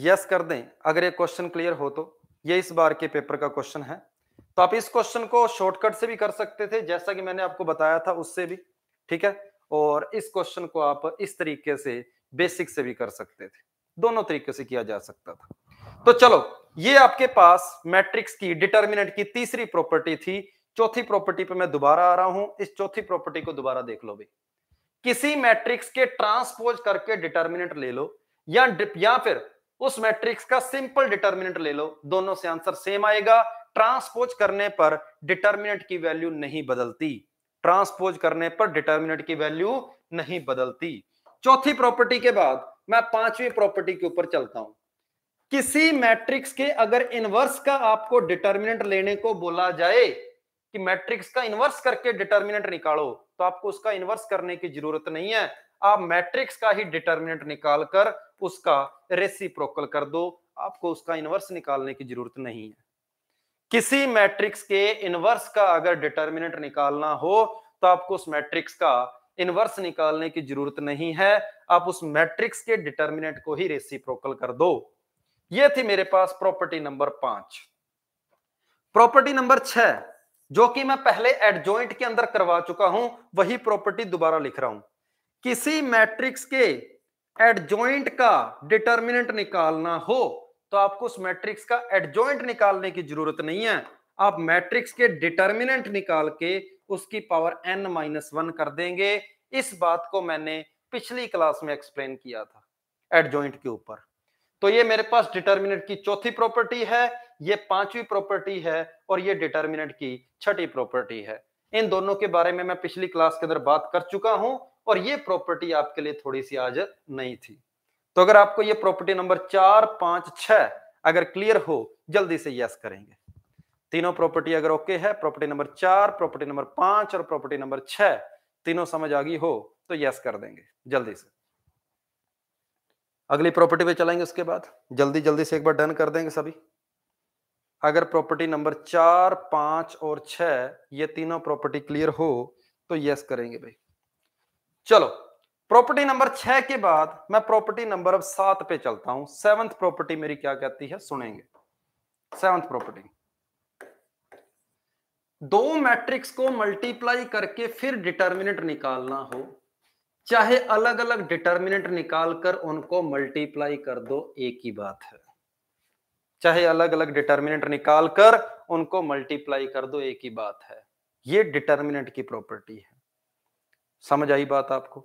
यस कर दें अगर ये क्वेश्चन क्लियर हो तो ये इस बार के पेपर का क्वेश्चन है तो आप इस क्वेश्चन को शॉर्टकट से भी कर सकते थे जैसा कि मैंने आपको बताया था उससे भी ठीक है और इस क्वेश्चन को आप इस तरीके से बेसिक से भी कर सकते थे दोनों तरीके से किया जा सकता था तो चलो ये आपके पास मैट्रिक्स की डिटर्मिनेंट की तीसरी प्रॉपर्टी थी चौथी प्रॉपर्टी पे मैं दोबारा आ रहा हूं इस चौथी प्रॉपर्टी को दोबारा देख लो भाई किसी मैट्रिक्स के ट्रांसपोज करके डिटर्मिनेंट ले लो या या फिर उस मैट्रिक्स का सिंपल डिटर्मिनेंट ले लो दोनों से आंसर सेम आएगा ट्रांसपोज करने पर डिटर्मिनेंट की वैल्यू नहीं बदलती ट्रांसपोज करने पर डिटर्मिनेंट की वैल्यू नहीं बदलती चौथी प्रॉपर्टी के बाद मैं पांचवी प्रॉपर्टी के ऊपर चलता हूं किसी मैट्रिक्स के अगर इनवर्स का आपको डिटर्मिनेंट लेने को बोला जाए कि मैट्रिक्स का इन्वर्स करके डिटर्मिनेंट निकालो तो आपको उसका इन्वर्स करने की जरूरत नहीं है आप मैट्रिक्स का ही डिटर्मिनेंट निकाल कर उसका रेसिप्रोकल कर दो आपको उसका इन्वर्स निकालने की जरूरत नहीं है किसी मैट्रिक्स के इन्वर्स का अगर डिटर्मिनेंट निकालना हो तो आपको उस मैट्रिक्स का इन्वर्स निकालने की जरूरत नहीं है आप उस मैट्रिक्स के डिटर्मिनेंट को ही रेसिप्रोकल कर दो ये थी मेरे पास प्रॉपर्टी नंबर पांच प्रॉपर्टी नंबर छह जो कि मैं पहले एडजॉइंट के अंदर करवा चुका हूं वही प्रॉपर्टी दोबारा लिख रहा हूं किसी मैट्रिक्स के एडजॉइंट का डिटर्मिनेंट निकालना हो तो आपको उस मैट्रिक्स का एडजॉइंट निकालने की जरूरत नहीं है आप मैट्रिक्स के डिटर्मिनेंट निकाल के उसकी पावर एन माइनस वन कर देंगे इस बात को मैंने पिछली क्लास में एक्सप्लेन किया था एडजॉइंट के ऊपर तो ये मेरे पास डिटर्मिनेंट की चौथी प्रॉपर्टी है ये पांचवी प्रॉपर्टी है और ये डिटर्मिनेंट की छठी प्रॉपर्टी है इन दोनों के बारे में मैं पिछली क्लास के अंदर बात कर चुका हूं और ये प्रॉपर्टी आपके लिए थोड़ी सी आज नहीं थी तो अगर आपको ये प्रॉपर्टी नंबर चार पांच छह अगर क्लियर हो जल्दी से यस करेंगे तीनों प्रॉपर्टी अगर ओके है प्रॉपर्टी नंबर चार प्रॉपर्टी नंबर पांच और प्रॉपर्टी नंबर छह तीनों समझ आ गई हो तो यस कर देंगे जल्दी से अगली प्रॉपर्टी पे चलाएंगे उसके बाद जल्दी जल्दी से एक बार डन कर देंगे सभी अगर प्रॉपर्टी नंबर चार पांच और छ ये तीनों प्रॉपर्टी क्लियर हो तो यस करेंगे भाई चलो प्रॉपर्टी नंबर छह के बाद मैं प्रॉपर्टी नंबर अब सात पे चलता हूं सेवंथ प्रॉपर्टी मेरी क्या कहती है सुनेंगे सेवंथ प्रॉपर्टी दो मैट्रिक्स को मल्टीप्लाई करके फिर डिटर्मिनेंट निकालना हो चाहे अलग अलग डिटर्मिनेंट निकालकर उनको मल्टीप्लाई कर दो एक ही बात है चाहे अलग अलग डिटर्मिनेंट निकाल कर उनको मल्टीप्लाई कर दो एक ही बात है ये डिटर्मिनेंट की प्रॉपर्टी है समझ आई बात आपको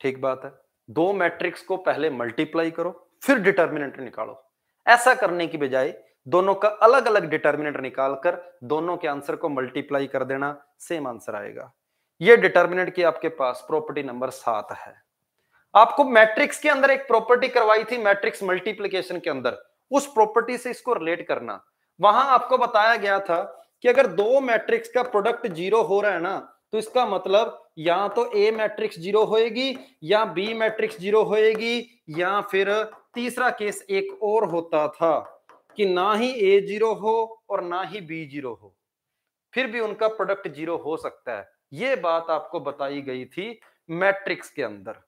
ठीक बात है दो मैट्रिक्स को पहले मल्टीप्लाई करो फिर डिटर्मिनेंट निकालो ऐसा करने की बजाय दोनों का अलग अलग डिटर्मिनेंट निकालकर दोनों के आंसर को मल्टीप्लाई कर देना सेम आंसर आएगा ये डिटर्मिनेंट की आपके पास प्रॉपर्टी नंबर सात है आपको मैट्रिक्स के अंदर एक प्रॉपर्टी करवाई थी मैट्रिक्स मल्टीप्लीकेशन के अंदर उस प्रॉपर्टी से इसको रिलेट करना वहां आपको बताया गया था कि अगर दो मैट्रिक्स का प्रोडक्ट जीरो हो रहा है ना तो इसका मतलब या तो ए मैट्रिक्स जीरो होएगी या बी मैट्रिक्स जीरो होएगी या फिर तीसरा केस एक और होता था कि ना ही ए जीरो हो और ना ही बी जीरो हो फिर भी उनका प्रोडक्ट जीरो हो सकता है ये बात आपको बताई गई थी मैट्रिक्स के अंदर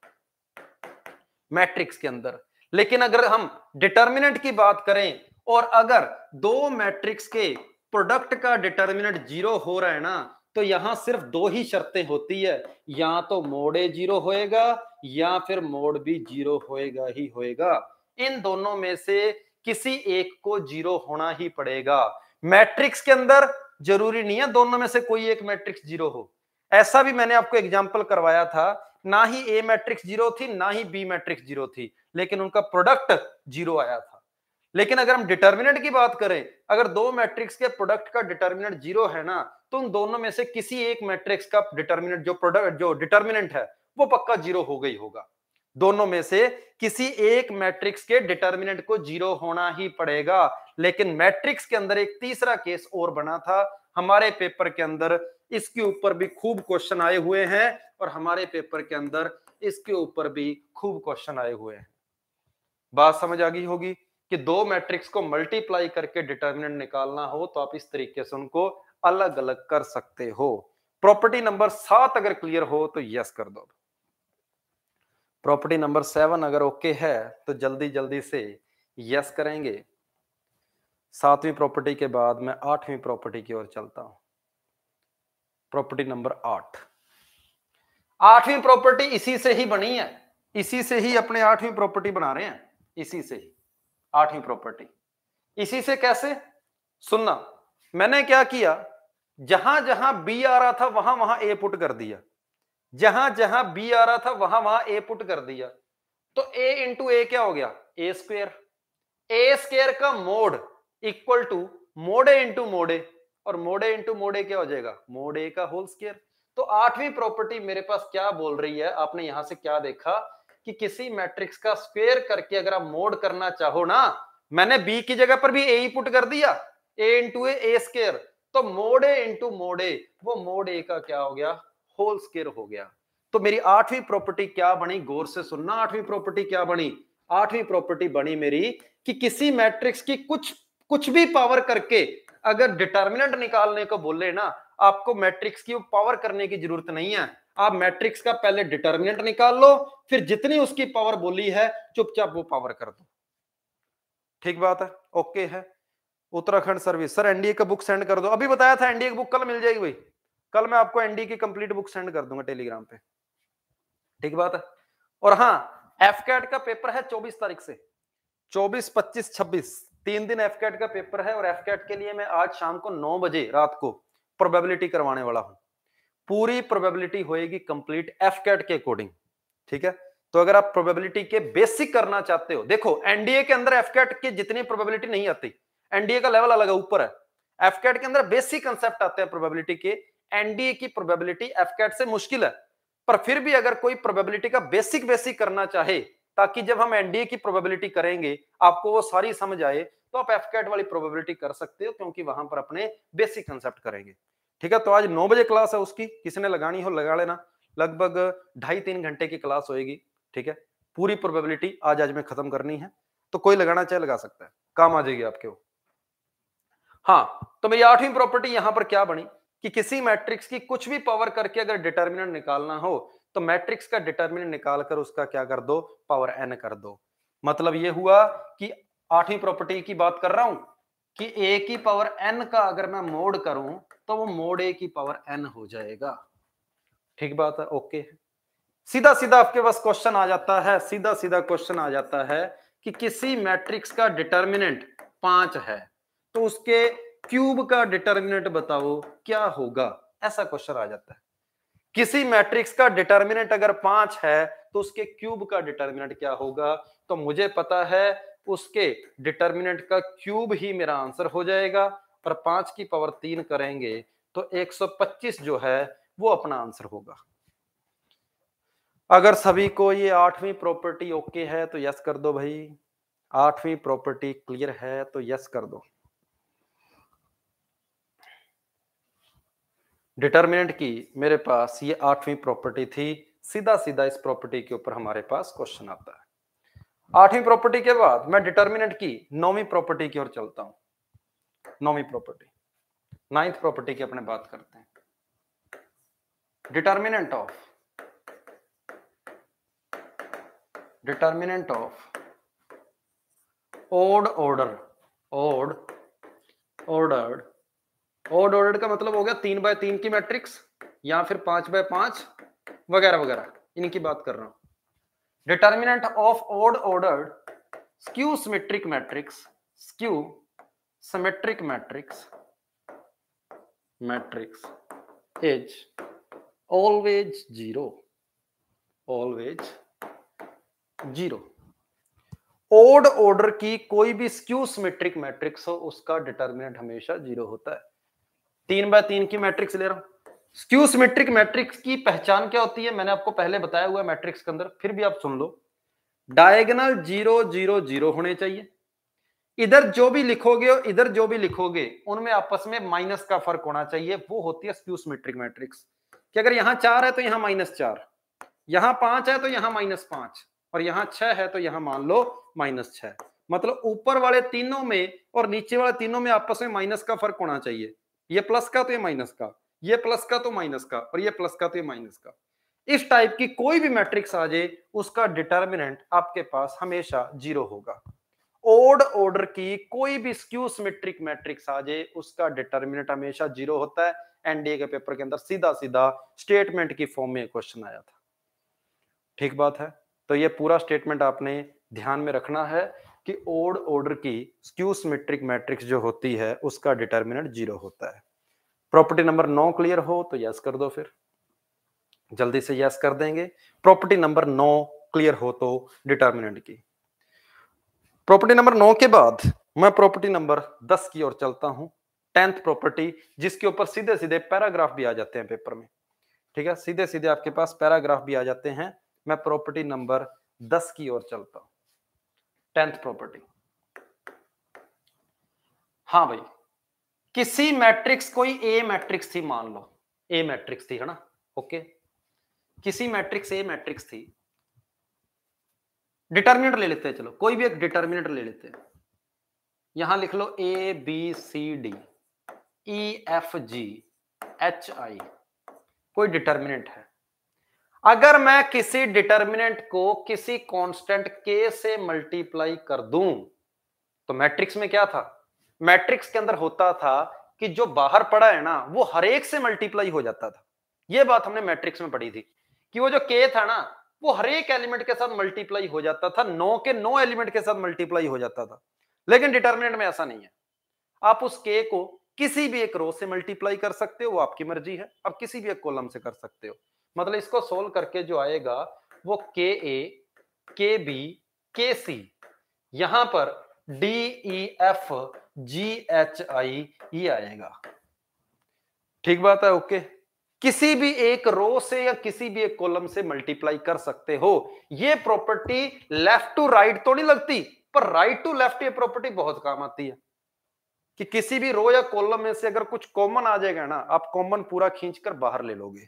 मैट्रिक्स के अंदर लेकिन अगर हम डिटर्मिनेंट की बात करें और अगर दो मैट्रिक्स के प्रोडक्ट का डिटर्मिनेंट जीरो हो रहा है ना तो यहां सिर्फ दो ही शर्तें होती है या तो मोड ए जीरो होएगा या फिर मोड बी जीरो होएगा ही होएगा इन दोनों में से किसी एक को जीरो होना ही पड़ेगा मैट्रिक्स के अंदर जरूरी नहीं है दोनों में से कोई एक मैट्रिक्स जीरो हो ऐसा भी मैंने आपको एग्जाम्पल करवाया था ना ही ए मैट्रिक्स जीरो थी ना ही बी मैट्रिक्स जीरो थी लेकिन उनका प्रोडक्ट जीरो आया था लेकिन अगर हम डिटर्मिनेंट की बात करें अगर दो मैट्रिक्स के प्रोडक्ट का डिटर्मिनेंट जीरो है ना तो उन दोनों में से किसी एक मैट्रिक्स का डिटर्मिनेंट जो प्रोडक्ट जो डिटर्मिनेंट है वो पक्का जीरो हो गई होगा दोनों में से किसी एक मैट्रिक्स के डिटर्मिनेंट को जीरो होना ही पड़ेगा लेकिन मैट्रिक्स के अंदर एक तीसरा केस और बना था हमारे पेपर के अंदर इसके ऊपर भी खूब क्वेश्चन आए हुए हैं और हमारे पेपर के अंदर इसके ऊपर भी खूब क्वेश्चन आए हुए हैं बात समझ आ गई होगी कि दो मैट्रिक्स को मल्टीप्लाई करके डिटर्मिनेंट निकालना हो तो आप इस तरीके से उनको अलग अलग कर सकते हो प्रॉपर्टी नंबर सात अगर क्लियर हो तो यस कर दो प्रॉपर्टी नंबर सेवन अगर ओके है तो जल्दी जल्दी से यस करेंगे सातवीं प्रॉपर्टी के बाद मैं आठवीं प्रॉपर्टी की ओर चलता हूं प्रॉपर्टी नंबर आठ आठवीं प्रॉपर्टी इसी से ही बनी है इसी से ही अपने आठवीं प्रॉपर्टी बना रहे हैं इसी से ही आठवीं प्रॉपर्टी इसी से कैसे सुनना मैंने क्या किया जहां जहां बी आ रहा था वहां वहां ए पुट कर दिया जहां जहां बी आ रहा था वहां वहां ए पुट कर दिया तो ए इंटू ए क्या हो गया ए स्क्वेयर ए स्क्वेयर का mod equal to mod A into mod A और मोडे इंटू मोडे क्या हो जाएगा मोड ए का होल स्क्वेयर तो आठवीं प्रॉपर्टी मेरे पास क्या बोल रही है आपने यहां से क्या देखा कि किसी मैट्रिक्स का स्क्वेयर करके अगर आप मोड करना चाहो ना मैंने बी की जगह पर भी ए ही पुट कर दिया ए इंटू ए स्केयर तो mod A into mod A वो मोड ए का क्या हो गया होल स्केयर हो गया तो मेरी आठवीं प्रॉपर्टी क्या बनी गौर से सुनना आठवीं प्रॉपर्टी क्या बनी आठवीं प्रॉपर्टी बनी मेरी कि किसी मैट्रिक्स की कुछ कुछ भी पावर करके अगर डिटर्मिनेंट निकालने को बोले ना आपको मैट्रिक्स की पावर करने की जरूरत नहीं है आप मैट्रिक्स का पहले डिटर्मिनेंट निकाल लो फिर जितनी उसकी पावर बोली है चुपचाप वो पावर कर दो ठीक बात है ओके है उत्तराखंड सर्विस सर एनडीए का बुक सेंड कर दो अभी बताया था एनडीए की बुक कल मिल जाएगी भाई कल मैं आपको एनडीए की कंप्लीट बुक सेंड कर दूंगा टेलीग्राम पे ठीक बात है और हाँ एफ कैट का पेपर है चौबीस तारीख से चौबीस पच्चीस छब्बीस तीन दिन एफ कैट का पेपर है और एफ कैट के लिए मैं आज शाम को नौ बजे रात को प्रोबेबिलिटी करवाने वाला हूं पूरी प्रोबेबिलिटी होएगी कंप्लीट एफ कैट के अकॉर्डिंग ठीक है तो अगर आप प्रोबेबिलिटी के बेसिक करना चाहते हो देखो एनडीए के अंदर एफ कैट की जितनी प्रोबेबिलिटी नहीं आती एनडीए का लेवल अलग है ऊपर है एफ कैट के अंदर बेसिक कंसेप्ट आते हैं प्रोबेबिलिटी के एनडीए की प्रोबेबिलिटी एफ कैट से मुश्किल है पर फिर भी अगर कोई प्रोबेबिलिटी का बेसिक बेसिक करना चाहे ताकि जब हम एनडीए की प्रोबेबिलिटी करेंगे आपको वो सारी समझ आए तो आप एफ कैट वाली प्रोबेबिलिटी कर सकते हो क्योंकि वहां पर अपने बेसिक कंसेप्ट करेंगे ठीक है तो आज नौ बजे क्लास है उसकी किसी ने लगानी हो लगा लेना लगभग ढाई तीन घंटे की क्लास होएगी ठीक है पूरी प्रोबेबिलिटी आज आज में खत्म करनी है तो कोई लगाना चाहे लगा सकता है काम आ जाएगी आपके वो हाँ तो मेरी आठवीं प्रॉपर्टी यहां पर क्या बनी कि किसी मैट्रिक्स की कुछ भी पावर करके अगर डिटर्मिनेंट निकालना हो तो मैट्रिक्स का डिटर्मिनेंट निकाल कर उसका क्या कर दो पावर एन कर दो मतलब ये हुआ कि आठवीं प्रॉपर्टी की बात कर रहा हूं कि ए की पावर एन का अगर मैं मोड करूं तो वो मोड ए की पावर एन हो जाएगा ठीक बात है ओके सीधा सीधा आपके पास क्वेश्चन आ जाता है सीधा सीधा क्वेश्चन आ जाता है कि किसी मैट्रिक्स का डिटर्मिनेंट पांच है तो उसके क्यूब का डिटर्मिनेंट बताओ क्या होगा ऐसा क्वेश्चन आ जाता है किसी मैट्रिक्स का डिटर्मिनेंट अगर पांच है तो उसके क्यूब का डिटर्मिनेंट क्या होगा तो मुझे पता है उसके डिटर्मिनेंट का क्यूब ही मेरा आंसर हो जाएगा पर पांच की पावर तीन करेंगे तो 125 जो है वो अपना आंसर होगा अगर सभी को ये आठवीं प्रॉपर्टी ओके है तो यस कर दो भाई आठवीं प्रॉपर्टी क्लियर है तो यस कर दो डिटर्मिनेंट की मेरे पास ये आठवीं प्रॉपर्टी थी सीधा सीधा इस प्रॉपर्टी के ऊपर हमारे पास क्वेश्चन आता है आठवीं प्रॉपर्टी के बाद मैं डिटर्मिनेंट की नौवीं प्रॉपर्टी की ओर चलता हूं नौवीं प्रॉपर्टी नाइन्थ प्रॉपर्टी की अपने बात करते हैं determinant of determinant of odd order odd ordered odd order का मतलब हो गया तीन बाय तीन की मैट्रिक्स या फिर पांच बाय पांच वगैरह वगैरह इनकी बात कर रहा हूं determinant of odd ordered skew symmetric matrix skew symmetric matrix matrix is always zero always zero odd order की कोई भी स्क्यू सिमेट्रिक मैट्रिक्स हो उसका डिटर्मिनेंट हमेशा जीरो होता है तीन बाय तीन की मैट्रिक्स ले रहा हूं स्क्यू सिमेट्रिक मैट्रिक्स की पहचान क्या होती है मैंने आपको पहले बताया हुआ मैट्रिक्स के अंदर फिर भी आप सुन लो डायगोनल जीरो जीरो जीरो होने चाहिए इधर जो भी लिखोगे और इधर जो भी लिखोगे उनमें आपस में माइनस का फर्क होना चाहिए वो होती है स्क्यूस मेट्रिक मैट्रिक्स कि अगर यहां चार है तो यहां माइनस चार यहां पांच है तो यहां माइनस पांच और यहां छह है तो यहां मान लो माइनस छह मतलब ऊपर वाले तीनों में और नीचे वाले तीनों में आपस में माइनस का फर्क होना चाहिए ये प्लस का तो ये माइनस का ये प्लस का तो माइनस का और ये प्लस का तो ये माइनस का इस टाइप की कोई भी मैट्रिक्स आ जाए उसका डिटर्मिनेंट आपके पास हमेशा जीरो होगा ओड ऑर्डर की कोई भी स्क्यू सिमेट्रिक मैट्रिक्स आ जाए उसका डिटर्मिनेट हमेशा जीरो होता है एनडीए के पेपर के अंदर सीधा सीधा स्टेटमेंट की फॉर्म में क्वेश्चन आया था ठीक बात है तो ये पूरा स्टेटमेंट आपने ध्यान में रखना है कि ओड ऑर्डर की स्क्यू सिमेट्रिक मैट्रिक्स जो होती है उसका डिटर्मिनेंट जीरो होता है प्रॉपर्टी नंबर नौ क्लियर हो तो यस कर दो फिर जल्दी से यस कर देंगे प्रॉपर्टी नंबर नौ क्लियर हो तो डिटर्मिनेंट की प्रॉपर्टी नंबर नौ के बाद मैं प्रॉपर्टी नंबर दस की ओर चलता हूं टेंथ प्रॉपर्टी जिसके ऊपर सीधे सीधे पैराग्राफ भी आ जाते हैं पेपर में ठीक है सीधे सीधे आपके पास पैराग्राफ भी आ जाते हैं मैं प्रॉपर्टी नंबर दस की ओर चलता हूं टेंथ प्रॉपर्टी हाँ भाई किसी मैट्रिक्स कोई ए मैट्रिक्स थी मान लो ए मैट्रिक्स थी है ना ओके किसी मैट्रिक्स ए मैट्रिक्स थी डिटर्मिनेंट ले लेते हैं चलो कोई भी एक डिटर्मिनेंट ले लेते हैं यहां लिख लो A B C D E F G H I कोई डिटर्मिनेंट है अगर मैं किसी डिटर्मिनेंट को किसी कांस्टेंट के से मल्टीप्लाई कर दूं तो मैट्रिक्स में क्या था मैट्रिक्स के अंदर होता था कि जो बाहर पड़ा है ना वो हर एक से मल्टीप्लाई हो जाता था ये बात हमने मैट्रिक्स में पढ़ी थी कि वो जो के था ना वो हर एक एलिमेंट के साथ मल्टीप्लाई हो जाता था नौ के नौ एलिमेंट के साथ मल्टीप्लाई हो जाता था लेकिन डिटर्मिनेंट में ऐसा नहीं है आप उस के को किसी भी एक रो से मल्टीप्लाई कर सकते हो वो आपकी मर्जी है आप किसी भी एक कॉलम से कर सकते हो मतलब इसको सोल्व करके जो आएगा वो के ए के बी के सी यहां पर D E F G H I E आएगा ठीक बात है ओके किसी भी एक रो से या किसी भी एक कॉलम से मल्टीप्लाई कर सकते हो ये प्रॉपर्टी लेफ्ट टू राइट तो नहीं लगती पर राइट टू लेफ्ट ये प्रॉपर्टी बहुत काम आती है कि किसी भी रो या कॉलम में से अगर कुछ कॉमन आ जाएगा ना आप कॉमन पूरा खींचकर बाहर ले लोगे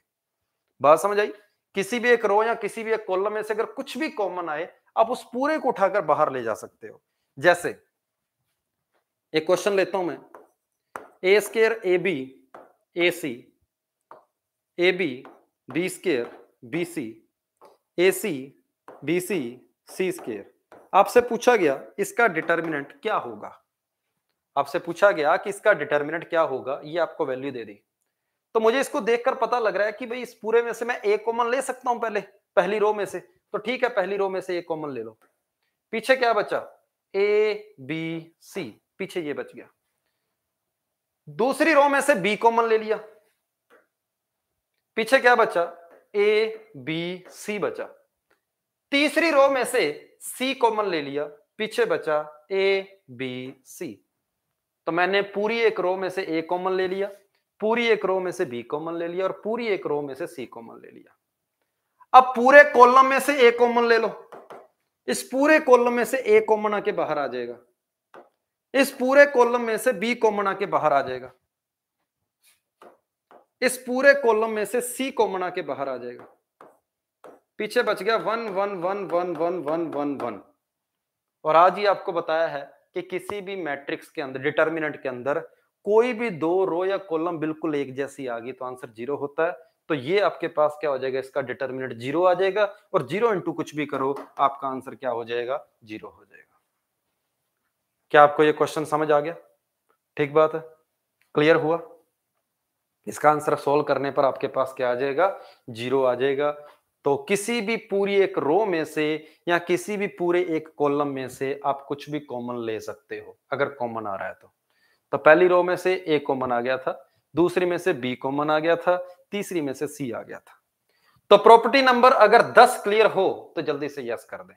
बात समझ आई किसी भी एक रो या किसी भी एक कॉलम में से अगर कुछ भी कॉमन आए आप उस पूरे को उठाकर बाहर ले जा सकते हो जैसे एक क्वेश्चन लेता हूं मैं A square A B A C A B B square B C A C B C C square आपसे पूछा गया इसका डिटर्मिनेंट क्या होगा आपसे पूछा गया कि इसका डिटर्मिनेंट क्या होगा ये आपको वैल्यू दे दी तो मुझे इसको देखकर पता लग रहा है कि भाई इस पूरे में से मैं ए कॉमन ले सकता हूं पहले पहली रो में से तो ठीक है पहली रो में से ए कॉमन ले लो पीछे क्या बचा ए बी सी पीछे ये बच गया दूसरी रो में से बी कॉमन ले लिया पीछे क्या बचा ए बी सी बचा तीसरी रो में से सी कॉमन ले लिया पीछे बचा ए बी सी तो मैंने पूरी एक रो में से ए कॉमन ले लिया पूरी एक रो में से बी कॉमन ले लिया और पूरी एक रो में से सी कॉमन ले लिया अब पूरे कॉलम में से ए कॉमन ले लो इस पूरे कॉलम में से ए कॉमन आके बाहर आ जाएगा इस पूरे कॉलम में से बी कॉमन आके बाहर आ जाएगा इस पूरे कॉलम में से सी कॉमन आके बाहर आ जाएगा पीछे बच गया one one one one one one one one और आज ही आपको बताया है कि किसी भी मैट्रिक्स के अंदर डिटर्मिनेंट के अंदर कोई भी दो रो या कॉलम बिल्कुल एक जैसी आ गई तो आंसर जीरो होता है तो ये आपके पास क्या हो जाएगा इसका डिटर्मिनेंट जीरो आ जाएगा और जीरो इंटू कुछ भी करो आपका आंसर क्या हो जाएगा जीरो हो जाएगा क्या आपको ये क्वेश्चन समझ आ गया ठीक बात है क्लियर हुआ इसका आंसर सोल्व करने पर आपके पास क्या आ जाएगा जीरो आ जाएगा तो किसी भी पूरी एक रो में से या किसी भी पूरे एक कॉलम में से आप कुछ भी कॉमन ले सकते हो अगर कॉमन आ रहा है तो तो पहली रो में से ए कॉमन आ गया था दूसरी में से बी कॉमन आ गया था तीसरी में से सी आ गया था तो प्रॉपर्टी नंबर अगर 10 क्लियर हो तो जल्दी से यस कर दें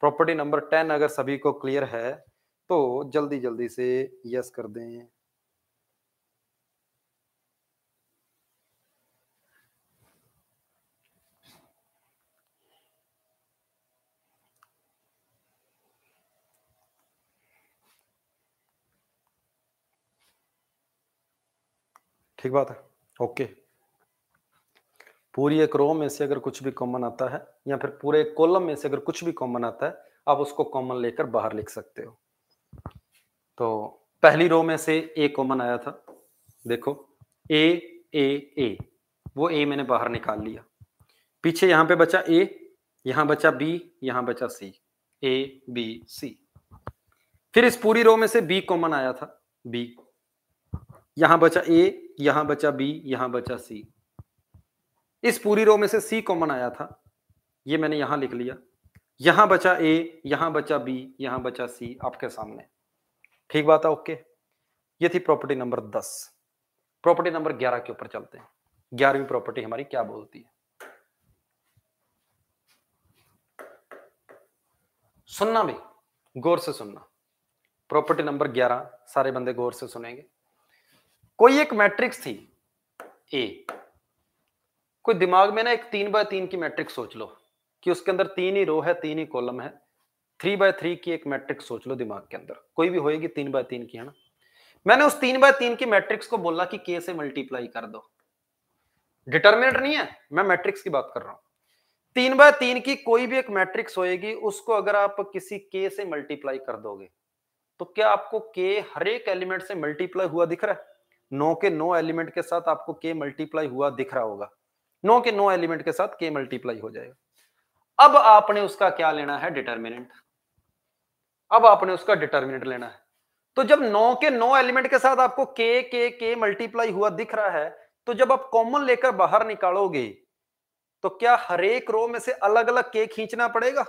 प्रॉपर्टी नंबर 10 अगर सभी को क्लियर है तो जल्दी जल्दी से यस कर दें ठीक बात है ओके पूरी एक रो में से अगर कुछ भी कॉमन आता है या फिर पूरे एक कॉलम में से अगर कुछ भी कॉमन आता है आप उसको कॉमन लेकर बाहर लिख सकते हो तो पहली रो में से ए कॉमन आया था देखो ए ए ए वो ए मैंने बाहर निकाल लिया पीछे यहां पे बचा ए यहां बचा बी यहां बचा सी ए बी सी फिर इस पूरी रो में से बी कॉमन आया था बी यहां बचा ए यहां बचा बी यहां बचा सी इस पूरी रो में से सी कॉमन आया था ये मैंने यहां लिख लिया यहां बचा ए यहां बचा बी यहां बचा सी आपके सामने ठीक बात है ओके ये थी प्रॉपर्टी नंबर दस प्रॉपर्टी नंबर ग्यारह के ऊपर चलते हैं ग्यारहवीं प्रॉपर्टी हमारी क्या बोलती है सुनना भी गौर से सुनना प्रॉपर्टी नंबर ग्यारह सारे बंदे गौर से सुनेंगे कोई एक मैट्रिक्स थी ए कोई दिमाग में ना एक तीन बाय तीन की मैट्रिक्स सोच लो कि उसके अंदर तीन ही रो है तीन ही कॉलम है थ्री बाय थ्री की एक मैट्रिक्स सोच लो दिमाग के अंदर कोई भी होएगी तीन बाय तीन की है ना मैंने उस तीन बाय तीन की मैट्रिक्स को बोला कि के से मल्टीप्लाई कर दो डिटर्मिनेट नहीं है मैं मैट्रिक्स की बात कर रहा हूं तीन बाय तीन की कोई भी एक मैट्रिक्स होएगी उसको अगर आप किसी के से मल्टीप्लाई कर दोगे तो क्या आपको के हर एक एलिमेंट से मल्टीप्लाई हुआ दिख रहा है नौ के नौ एलिमेंट के साथ आपको के मल्टीप्लाई हुआ दिख रहा होगा नो के नो एलिमेंट के साथ के मल्टीप्लाई हो जाएगा अब आपने उसका क्या लेना है डिटर्मिनेंट अब आपने उसका डिटर्मिनेंट लेना है तो जब नौ के नौ एलिमेंट के साथ आपको के के के मल्टीप्लाई हुआ दिख रहा है तो जब आप कॉमन लेकर बाहर निकालोगे तो क्या हरेक रो में से अलग अलग के खींचना पड़ेगा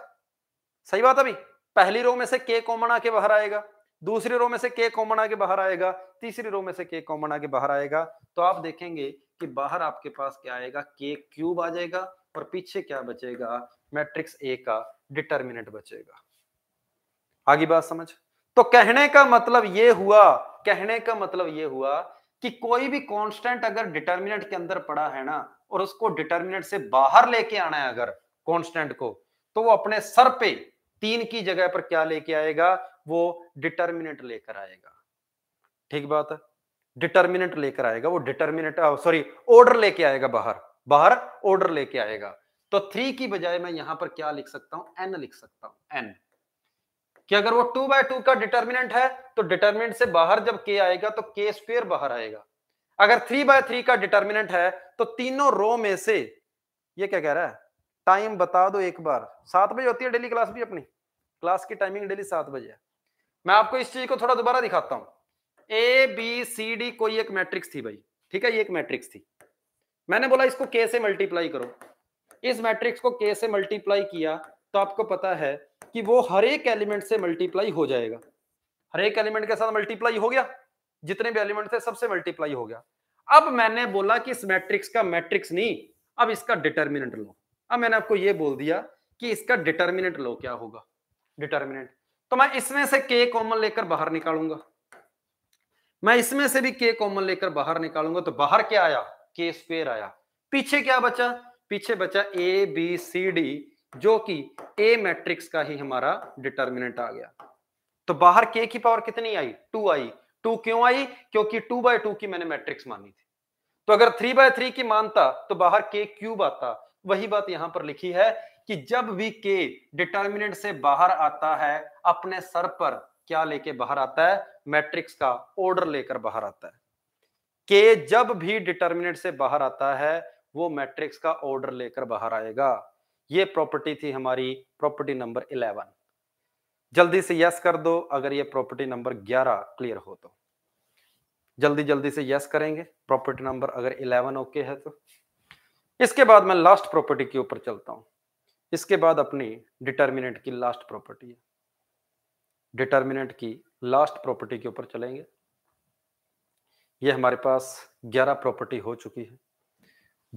सही बात अभी पहली रो में से के कॉमन आके बाहर आएगा दूसरी रो में से के कॉमन आगे बाहर आएगा तीसरी रो में से के कॉमन आगे बाहर आएगा तो आप देखेंगे कि बाहर आपके पास क्या आएगा के क्यूब आ जाएगा और पीछे क्या बचेगा मैट्रिक्स ए का डिटर्मिनेंट बचेगा आगे बात समझ तो कहने का मतलब ये हुआ कहने का मतलब ये हुआ कि कोई भी कांस्टेंट अगर डिटर्मिनेंट के अंदर पड़ा है ना और उसको डिटर्मिनेंट से बाहर लेके आना है अगर कांस्टेंट को तो वो अपने सर पे तीन की जगह पर क्या लेके आएगा वो डिटर्मिनेंट लेकर आएगा ठीक बात है डिटर्मिनेंट लेकर आएगा वो डिटर्मिनेंट सॉरी ऑर्डर लेके आएगा बाहर बाहर ऑर्डर लेके आएगा तो थ्री की बजाय मैं यहां पर क्या लिख सकता हूं एन लिख सकता हूं एन कि अगर वो टू बाय टू का डिटर्मिनेंट है तो डिटर्मिनेंट से बाहर जब के आएगा तो के स्क्वेयर बाहर आएगा अगर थ्री बाय थ्री का डिटर्मिनेंट है तो तीनों रो में से ये क्या कह रहा है टाइम बता दो एक बार सात बजे होती है डेली क्लास भी अपनी क्लास की टाइमिंग डेली सात बजे है मैं आपको इस चीज को थोड़ा दोबारा दिखाता हूं ए बी सी डी कोई एक मैट्रिक्स थी भाई ठीक है ये एक मैट्रिक्स थी मैंने बोला इसको के से मल्टीप्लाई करो इस मैट्रिक्स को के से मल्टीप्लाई किया तो आपको पता है कि वो हर एक एलिमेंट से मल्टीप्लाई हो जाएगा हर एक एलिमेंट के साथ मल्टीप्लाई हो गया जितने भी एलिमेंट थे सबसे मल्टीप्लाई हो गया अब मैंने बोला कि इस मैट्रिक्स का मैट्रिक्स नहीं अब इसका डिटर्मिनेंट लो अब मैंने आपको ये बोल दिया कि इसका डिटर्मिनेंट लो क्या होगा डिटर्मिनेंट तो मैं इसमें से के कॉमन लेकर बाहर निकालूंगा मैं इसमें से भी के कॉमन लेकर बाहर निकालूंगा तो बाहर क्या आया के स्क्वेयर आया पीछे क्या बचा पीछे बचा ए बी सी डी जो कि ए मैट्रिक्स का ही हमारा डिटर्मिनेंट आ गया तो बाहर के की पावर कितनी आई टू आई टू क्यों आई क्योंकि टू बाय टू की मैंने मैट्रिक्स मानी थी तो अगर थ्री बाय थ्री की मानता तो बाहर के क्यूब आता वही बात यहां पर लिखी है कि जब भी के डिटर्मिनेंट से बाहर आता है अपने सर पर क्या लेके बाहर आता है मैट्रिक्स का ऑर्डर लेकर बाहर आता है के जब भी डिटर्मिनेंट से बाहर आता है वो मैट्रिक्स का ऑर्डर लेकर बाहर आएगा ये प्रॉपर्टी थी हमारी प्रॉपर्टी नंबर 11 जल्दी से यस कर दो अगर ये प्रॉपर्टी नंबर 11 क्लियर हो तो जल्दी जल्दी से यस करेंगे प्रॉपर्टी नंबर अगर 11 ओके okay है तो इसके बाद मैं लास्ट प्रॉपर्टी के ऊपर चलता हूं इसके बाद अपनी डिटर्मिनेंट की लास्ट प्रॉपर्टी है डिटर्मिनेंट की लास्ट प्रॉपर्टी के ऊपर चलेंगे ये हमारे पास ग्यारह प्रॉपर्टी हो चुकी है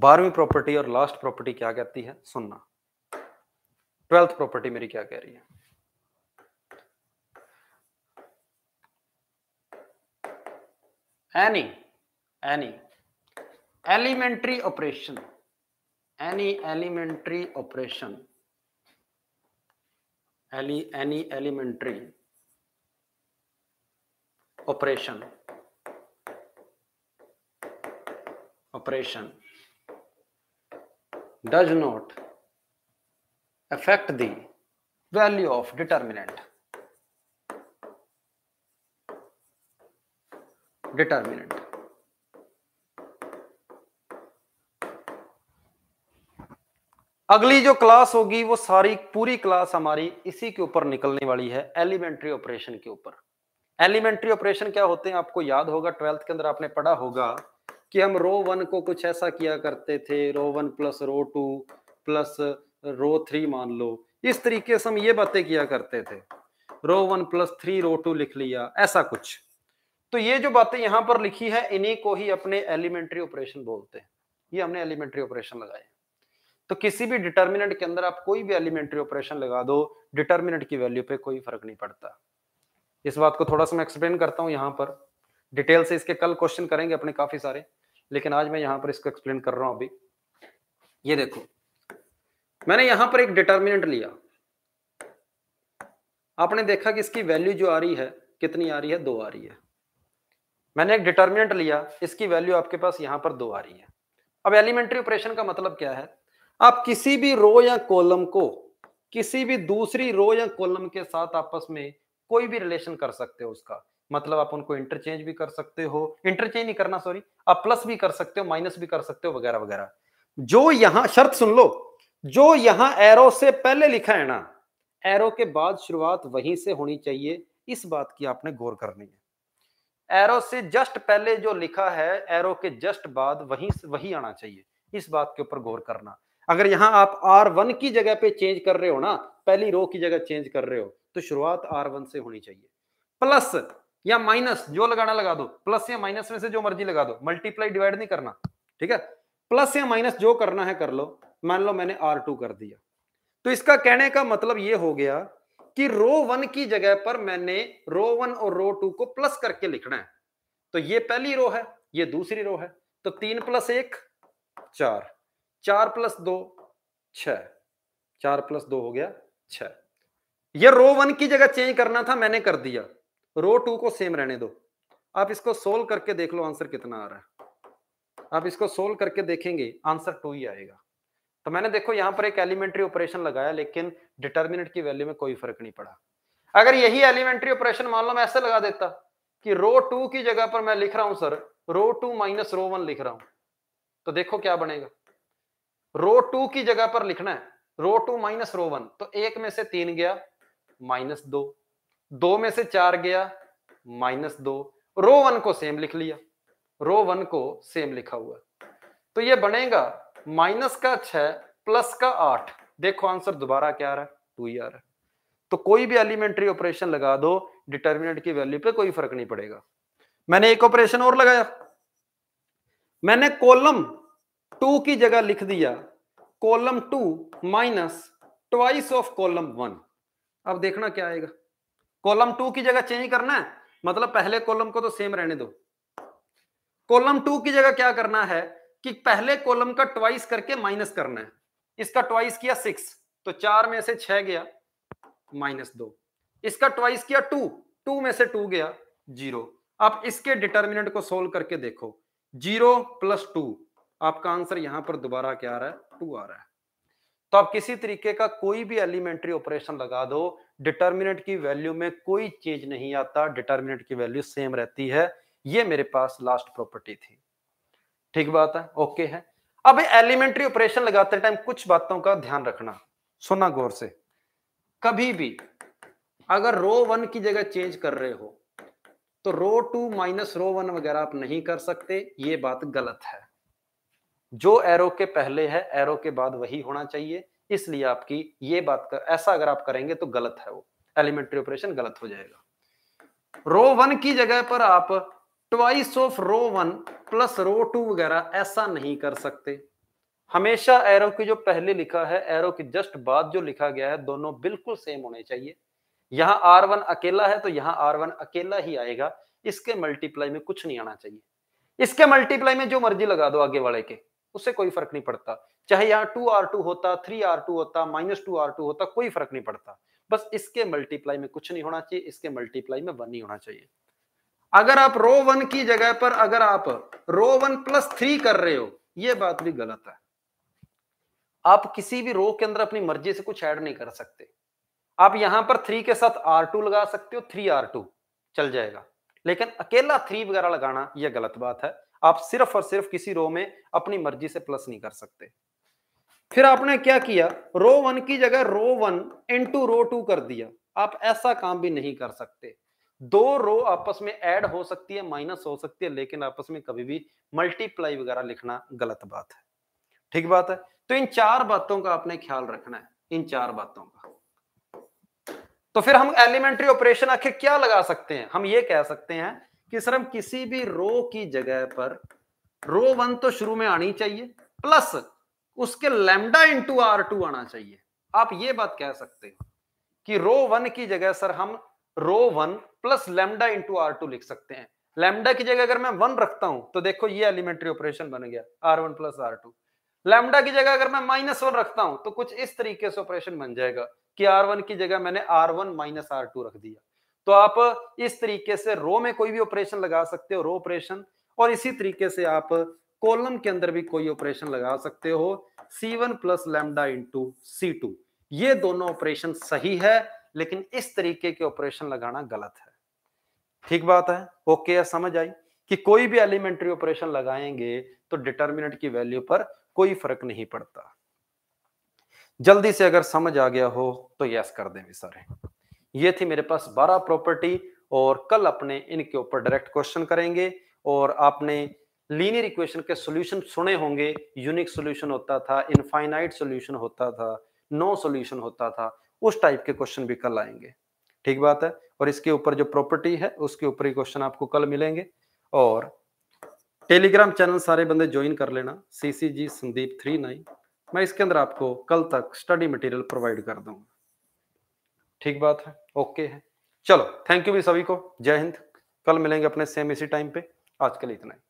बारहवीं प्रॉपर्टी और लास्ट प्रॉपर्टी क्या कहती है सुनना ट्वेल्थ प्रॉपर्टी मेरी क्या कह रही है any any elementary operation any elementary operation any, any elementary operation operation does not affect the value of determinant determinant अगली जो क्लास होगी वो सारी पूरी क्लास हमारी इसी के ऊपर निकलने वाली है एलिमेंट्री ऑपरेशन के ऊपर एलिमेंट्री ऑपरेशन क्या होते हैं आपको याद होगा ट्वेल्थ के अंदर आपने पढ़ा होगा कि हम रो वन को कुछ ऐसा किया करते थे row one plus row two plus row three मान लो इस तरीके से हम ये बातें किया करते थे row one plus three row two लिख लिया ऐसा कुछ तो ये जो बातें यहां पर लिखी है इन्हीं को ही अपने एलिमेंट्री ऑपरेशन बोलते हैं ये हमने एलिमेंट्री ऑपरेशन लगाए तो किसी भी डिटर्मिनेंट के अंदर आप कोई भी एलिमेंट्री ऑपरेशन लगा दो डिटर्मिनेंट की वैल्यू पे कोई फर्क नहीं पड़ता इस बात को थोड़ा सा मैं एक्सप्लेन करता हूँ यहाँ पर डिटेल से इसके कल क्वेश्चन करेंगे अपने काफी सारे लेकिन आज मैं यहाँ पर इसको एक्सप्लेन कर रहा हूँ अभी ये देखो मैंने यहाँ पर एक डिटर्मिनेंट लिया आपने देखा कि इसकी वैल्यू जो आ रही है कितनी आ रही है दो आ रही है मैंने एक डिटर्मिनेंट लिया इसकी वैल्यू आपके पास यहाँ पर दो आ रही है अब एलिमेंट्री ऑपरेशन का मतलब क्या है आप किसी भी रो या कॉलम को किसी भी दूसरी रो या कॉलम के साथ आपस में कोई भी रिलेशन कर सकते हो उसका मतलब आप उनको इंटरचेंज भी कर सकते हो इंटरचेंज नहीं करना सॉरी आप प्लस भी कर सकते हो माइनस भी कर सकते हो वगैरह वगैरह जो यहां शर्त सुन लो जो यहां एरो से पहले लिखा है ना एरो के बाद शुरुआत वहीं से होनी चाहिए इस बात की आपने गौर करनी है एरो से जस्ट पहले जो लिखा है एरो के जस्ट बाद वहीं वही आना चाहिए इस बात के ऊपर गौर करना अगर यहां आप आर वन की जगह पे चेंज कर रहे हो ना पहली रो की जगह चेंज कर रहे हो तो शुरुआत आर वन से होनी चाहिए प्लस या माइनस जो लगाना लगा दो प्लस या माइनस में से जो मर्जी लगा दो मल्टीप्लाई डिवाइड नहीं करना ठीक है प्लस या माइनस जो करना है कर लो मान लो मैंने आर टू कर दिया तो इसका कहने का मतलब ये हो गया कि रो वन की जगह पर मैंने रो वन और रो टू को प्लस करके लिखना है तो ये पहली रो है ये दूसरी रो है तो तीन प्लस एक चार चार प्लस दो छ चार प्लस दो हो गया छ ये रो वन की जगह चेंज करना था मैंने कर दिया रो टू को सेम रहने दो आप इसको सोल्व करके देख लो आंसर कितना आ रहा है आप इसको सोल्व करके देखेंगे आंसर टू ही आएगा तो मैंने देखो यहां पर एक एलिमेंट्री ऑपरेशन लगाया लेकिन डिटर्मिनेट की वैल्यू में कोई फर्क नहीं पड़ा अगर यही एलिमेंट्री ऑपरेशन मान लो मैं ऐसे लगा देता कि रो टू की जगह पर मैं लिख रहा हूं sir row two minus row one लिख रहा हूं तो देखो क्या बनेगा रो टू की जगह पर लिखना है row two minus row one तो एक में से तीन गया माइनस दो दो में से चार गया माइनस दो रो वन को सेम लिख लिया रो वन को सेम लिखा हुआ तो ये बनेगा माइनस का छह प्लस का आठ देखो आंसर दोबारा क्या आ रहा है टू ही आ रहा है तो कोई भी एलिमेंट्री ऑपरेशन लगा दो डिटर्मिनेंट की वैल्यू पे कोई फर्क नहीं पड़ेगा मैंने एक ऑपरेशन और लगाया मैंने कॉलम टू की जगह लिख दिया column two minus twice of column one अब देखना क्या आएगा कॉलम टू की जगह चेंज करना है मतलब पहले कॉलम को तो सेम रहने दो कॉलम टू की जगह क्या करना है कि पहले कॉलम का ट्वाइस करके माइनस करना है इसका ट्वाइस किया सिक्स तो चार में से छह गया माइनस दो इसका ट्वाइस किया टू टू में से टू गया जीरो अब इसके डिटर्मिनेंट को सोल्व करके देखो जीरो प्लस टू आपका आंसर यहां पर दोबारा क्या आ रहा है टू आ रहा है तो आप किसी तरीके का कोई भी एलिमेंट्री ऑपरेशन लगा दो डिटर्मिनेंट की वैल्यू में कोई चेंज नहीं आता डिटर्मिनेंट की वैल्यू सेम रहती है ये मेरे पास लास्ट प्रॉपर्टी थी ठीक बात है ओके है अब एलिमेंट्री ऑपरेशन लगाते टाइम कुछ बातों का ध्यान रखना सुना गौर से कभी भी अगर रो वन की जगह चेंज कर रहे हो तो row two minus row one वगैरह आप नहीं कर सकते ये बात गलत है जो एरो के पहले है एरो के बाद वही होना चाहिए इसलिए आपकी ये बात कर ऐसा अगर आप करेंगे तो गलत है वो एलिमेंट्री ऑपरेशन गलत हो जाएगा रो वन की जगह पर आप twice of row one plus row two वगैरह ऐसा नहीं कर सकते हमेशा एरो की जो पहले लिखा है एरो की जस्ट बाद जो लिखा गया है दोनों बिल्कुल सेम होने चाहिए यहां आर वन अकेला है तो यहां आर वन अकेला ही आएगा इसके मल्टीप्लाई में कुछ नहीं आना चाहिए इसके मल्टीप्लाई में जो मर्जी लगा दो आगे वाले के उससे कोई फर्क नहीं पड़ता चाहे यहाँ टू आर टू होता थ्री आर टू होता माइनस टू आर टू होता कोई फर्क नहीं पड़ता बस इसके मल्टीप्लाई में कुछ नहीं होना चाहिए इसके मल्टीप्लाई में वन ही होना चाहिए अगर आप रो वन की जगह पर अगर आप रो वन प्लस थ्री कर रहे हो यह बात भी गलत है आप किसी भी रो के अंदर अपनी मर्जी से कुछ ऐड नहीं कर सकते आप यहां पर थ्री के साथ आर टू लगा सकते हो थ्री आर टू चल जाएगा लेकिन अकेला थ्री वगैरह लगाना यह गलत बात है आप सिर्फ और सिर्फ किसी रो में अपनी मर्जी से प्लस नहीं कर सकते फिर आपने क्या किया रो वन की जगह row one into row two कर दिया आप ऐसा काम भी नहीं कर सकते दो रो आपस में ऐड हो सकती है माइनस हो सकती है लेकिन आपस में कभी भी मल्टीप्लाई वगैरह लिखना गलत बात है ठीक बात है तो इन चार बातों का आपने ख्याल रखना है इन चार बातों का तो फिर हम एलिमेंट्री ऑपरेशन आखिर क्या लगा सकते हैं हम ये कह सकते हैं कि सर हम किसी भी रो की जगह पर रो वन तो शुरू में आनी चाहिए प्लस उसके लेमडा इंटू आर टू आना चाहिए आप ये बात कह सकते हो कि रो वन की जगह सर हम row one plus lambda into R two लिख सकते हैं लेमडा की जगह अगर मैं वन रखता हूं तो देखो ये एलिमेंट्री ऑपरेशन बन गया R one plus R two lambda की जगह अगर मैं माइनस वन रखता हूं तो कुछ इस तरीके से ऑपरेशन बन जाएगा कि आर वन की जगह मैंने R one minus R two रख दिया तो आप इस तरीके से रो में कोई भी ऑपरेशन लगा सकते हो रो ऑपरेशन और इसी तरीके से आप कॉलम के अंदर भी कोई ऑपरेशन लगा सकते हो C one plus lambda into C two ये दोनों ऑपरेशन सही है लेकिन इस तरीके के ऑपरेशन लगाना गलत है ठीक बात है ओके या समझ आई कि कोई भी एलिमेंट्री ऑपरेशन लगाएंगे तो डिटर्मिनेंट की वैल्यू पर कोई फर्क नहीं पड़ता जल्दी से अगर समझ आ गया हो तो यस कर दें सारे ये थी मेरे पास बारह प्रॉपर्टी और कल अपने इनके ऊपर डायरेक्ट क्वेश्चन करेंगे और आपने लीनियर इक्वेशन के सॉल्यूशन सुने होंगे यूनिक सॉल्यूशन होता था इनफाइनाइट सॉल्यूशन होता था नो सॉल्यूशन होता था उस टाइप के क्वेश्चन भी कल आएंगे ठीक बात है और इसके ऊपर जो प्रॉपर्टी है उसके ऊपर ही क्वेश्चन आपको कल मिलेंगे और टेलीग्राम चैनल सारे बंदे ज्वाइन कर लेना C C G Sandeep three nine मैं इसके अंदर आपको कल तक स्टडी मटेरियल प्रोवाइड कर दूंगा ठीक बात है ओके है चलो थैंक यू भी सभी को जय हिंद कल मिलेंगे अपने सेम इसी टाइम पे आज के लिए इतना ही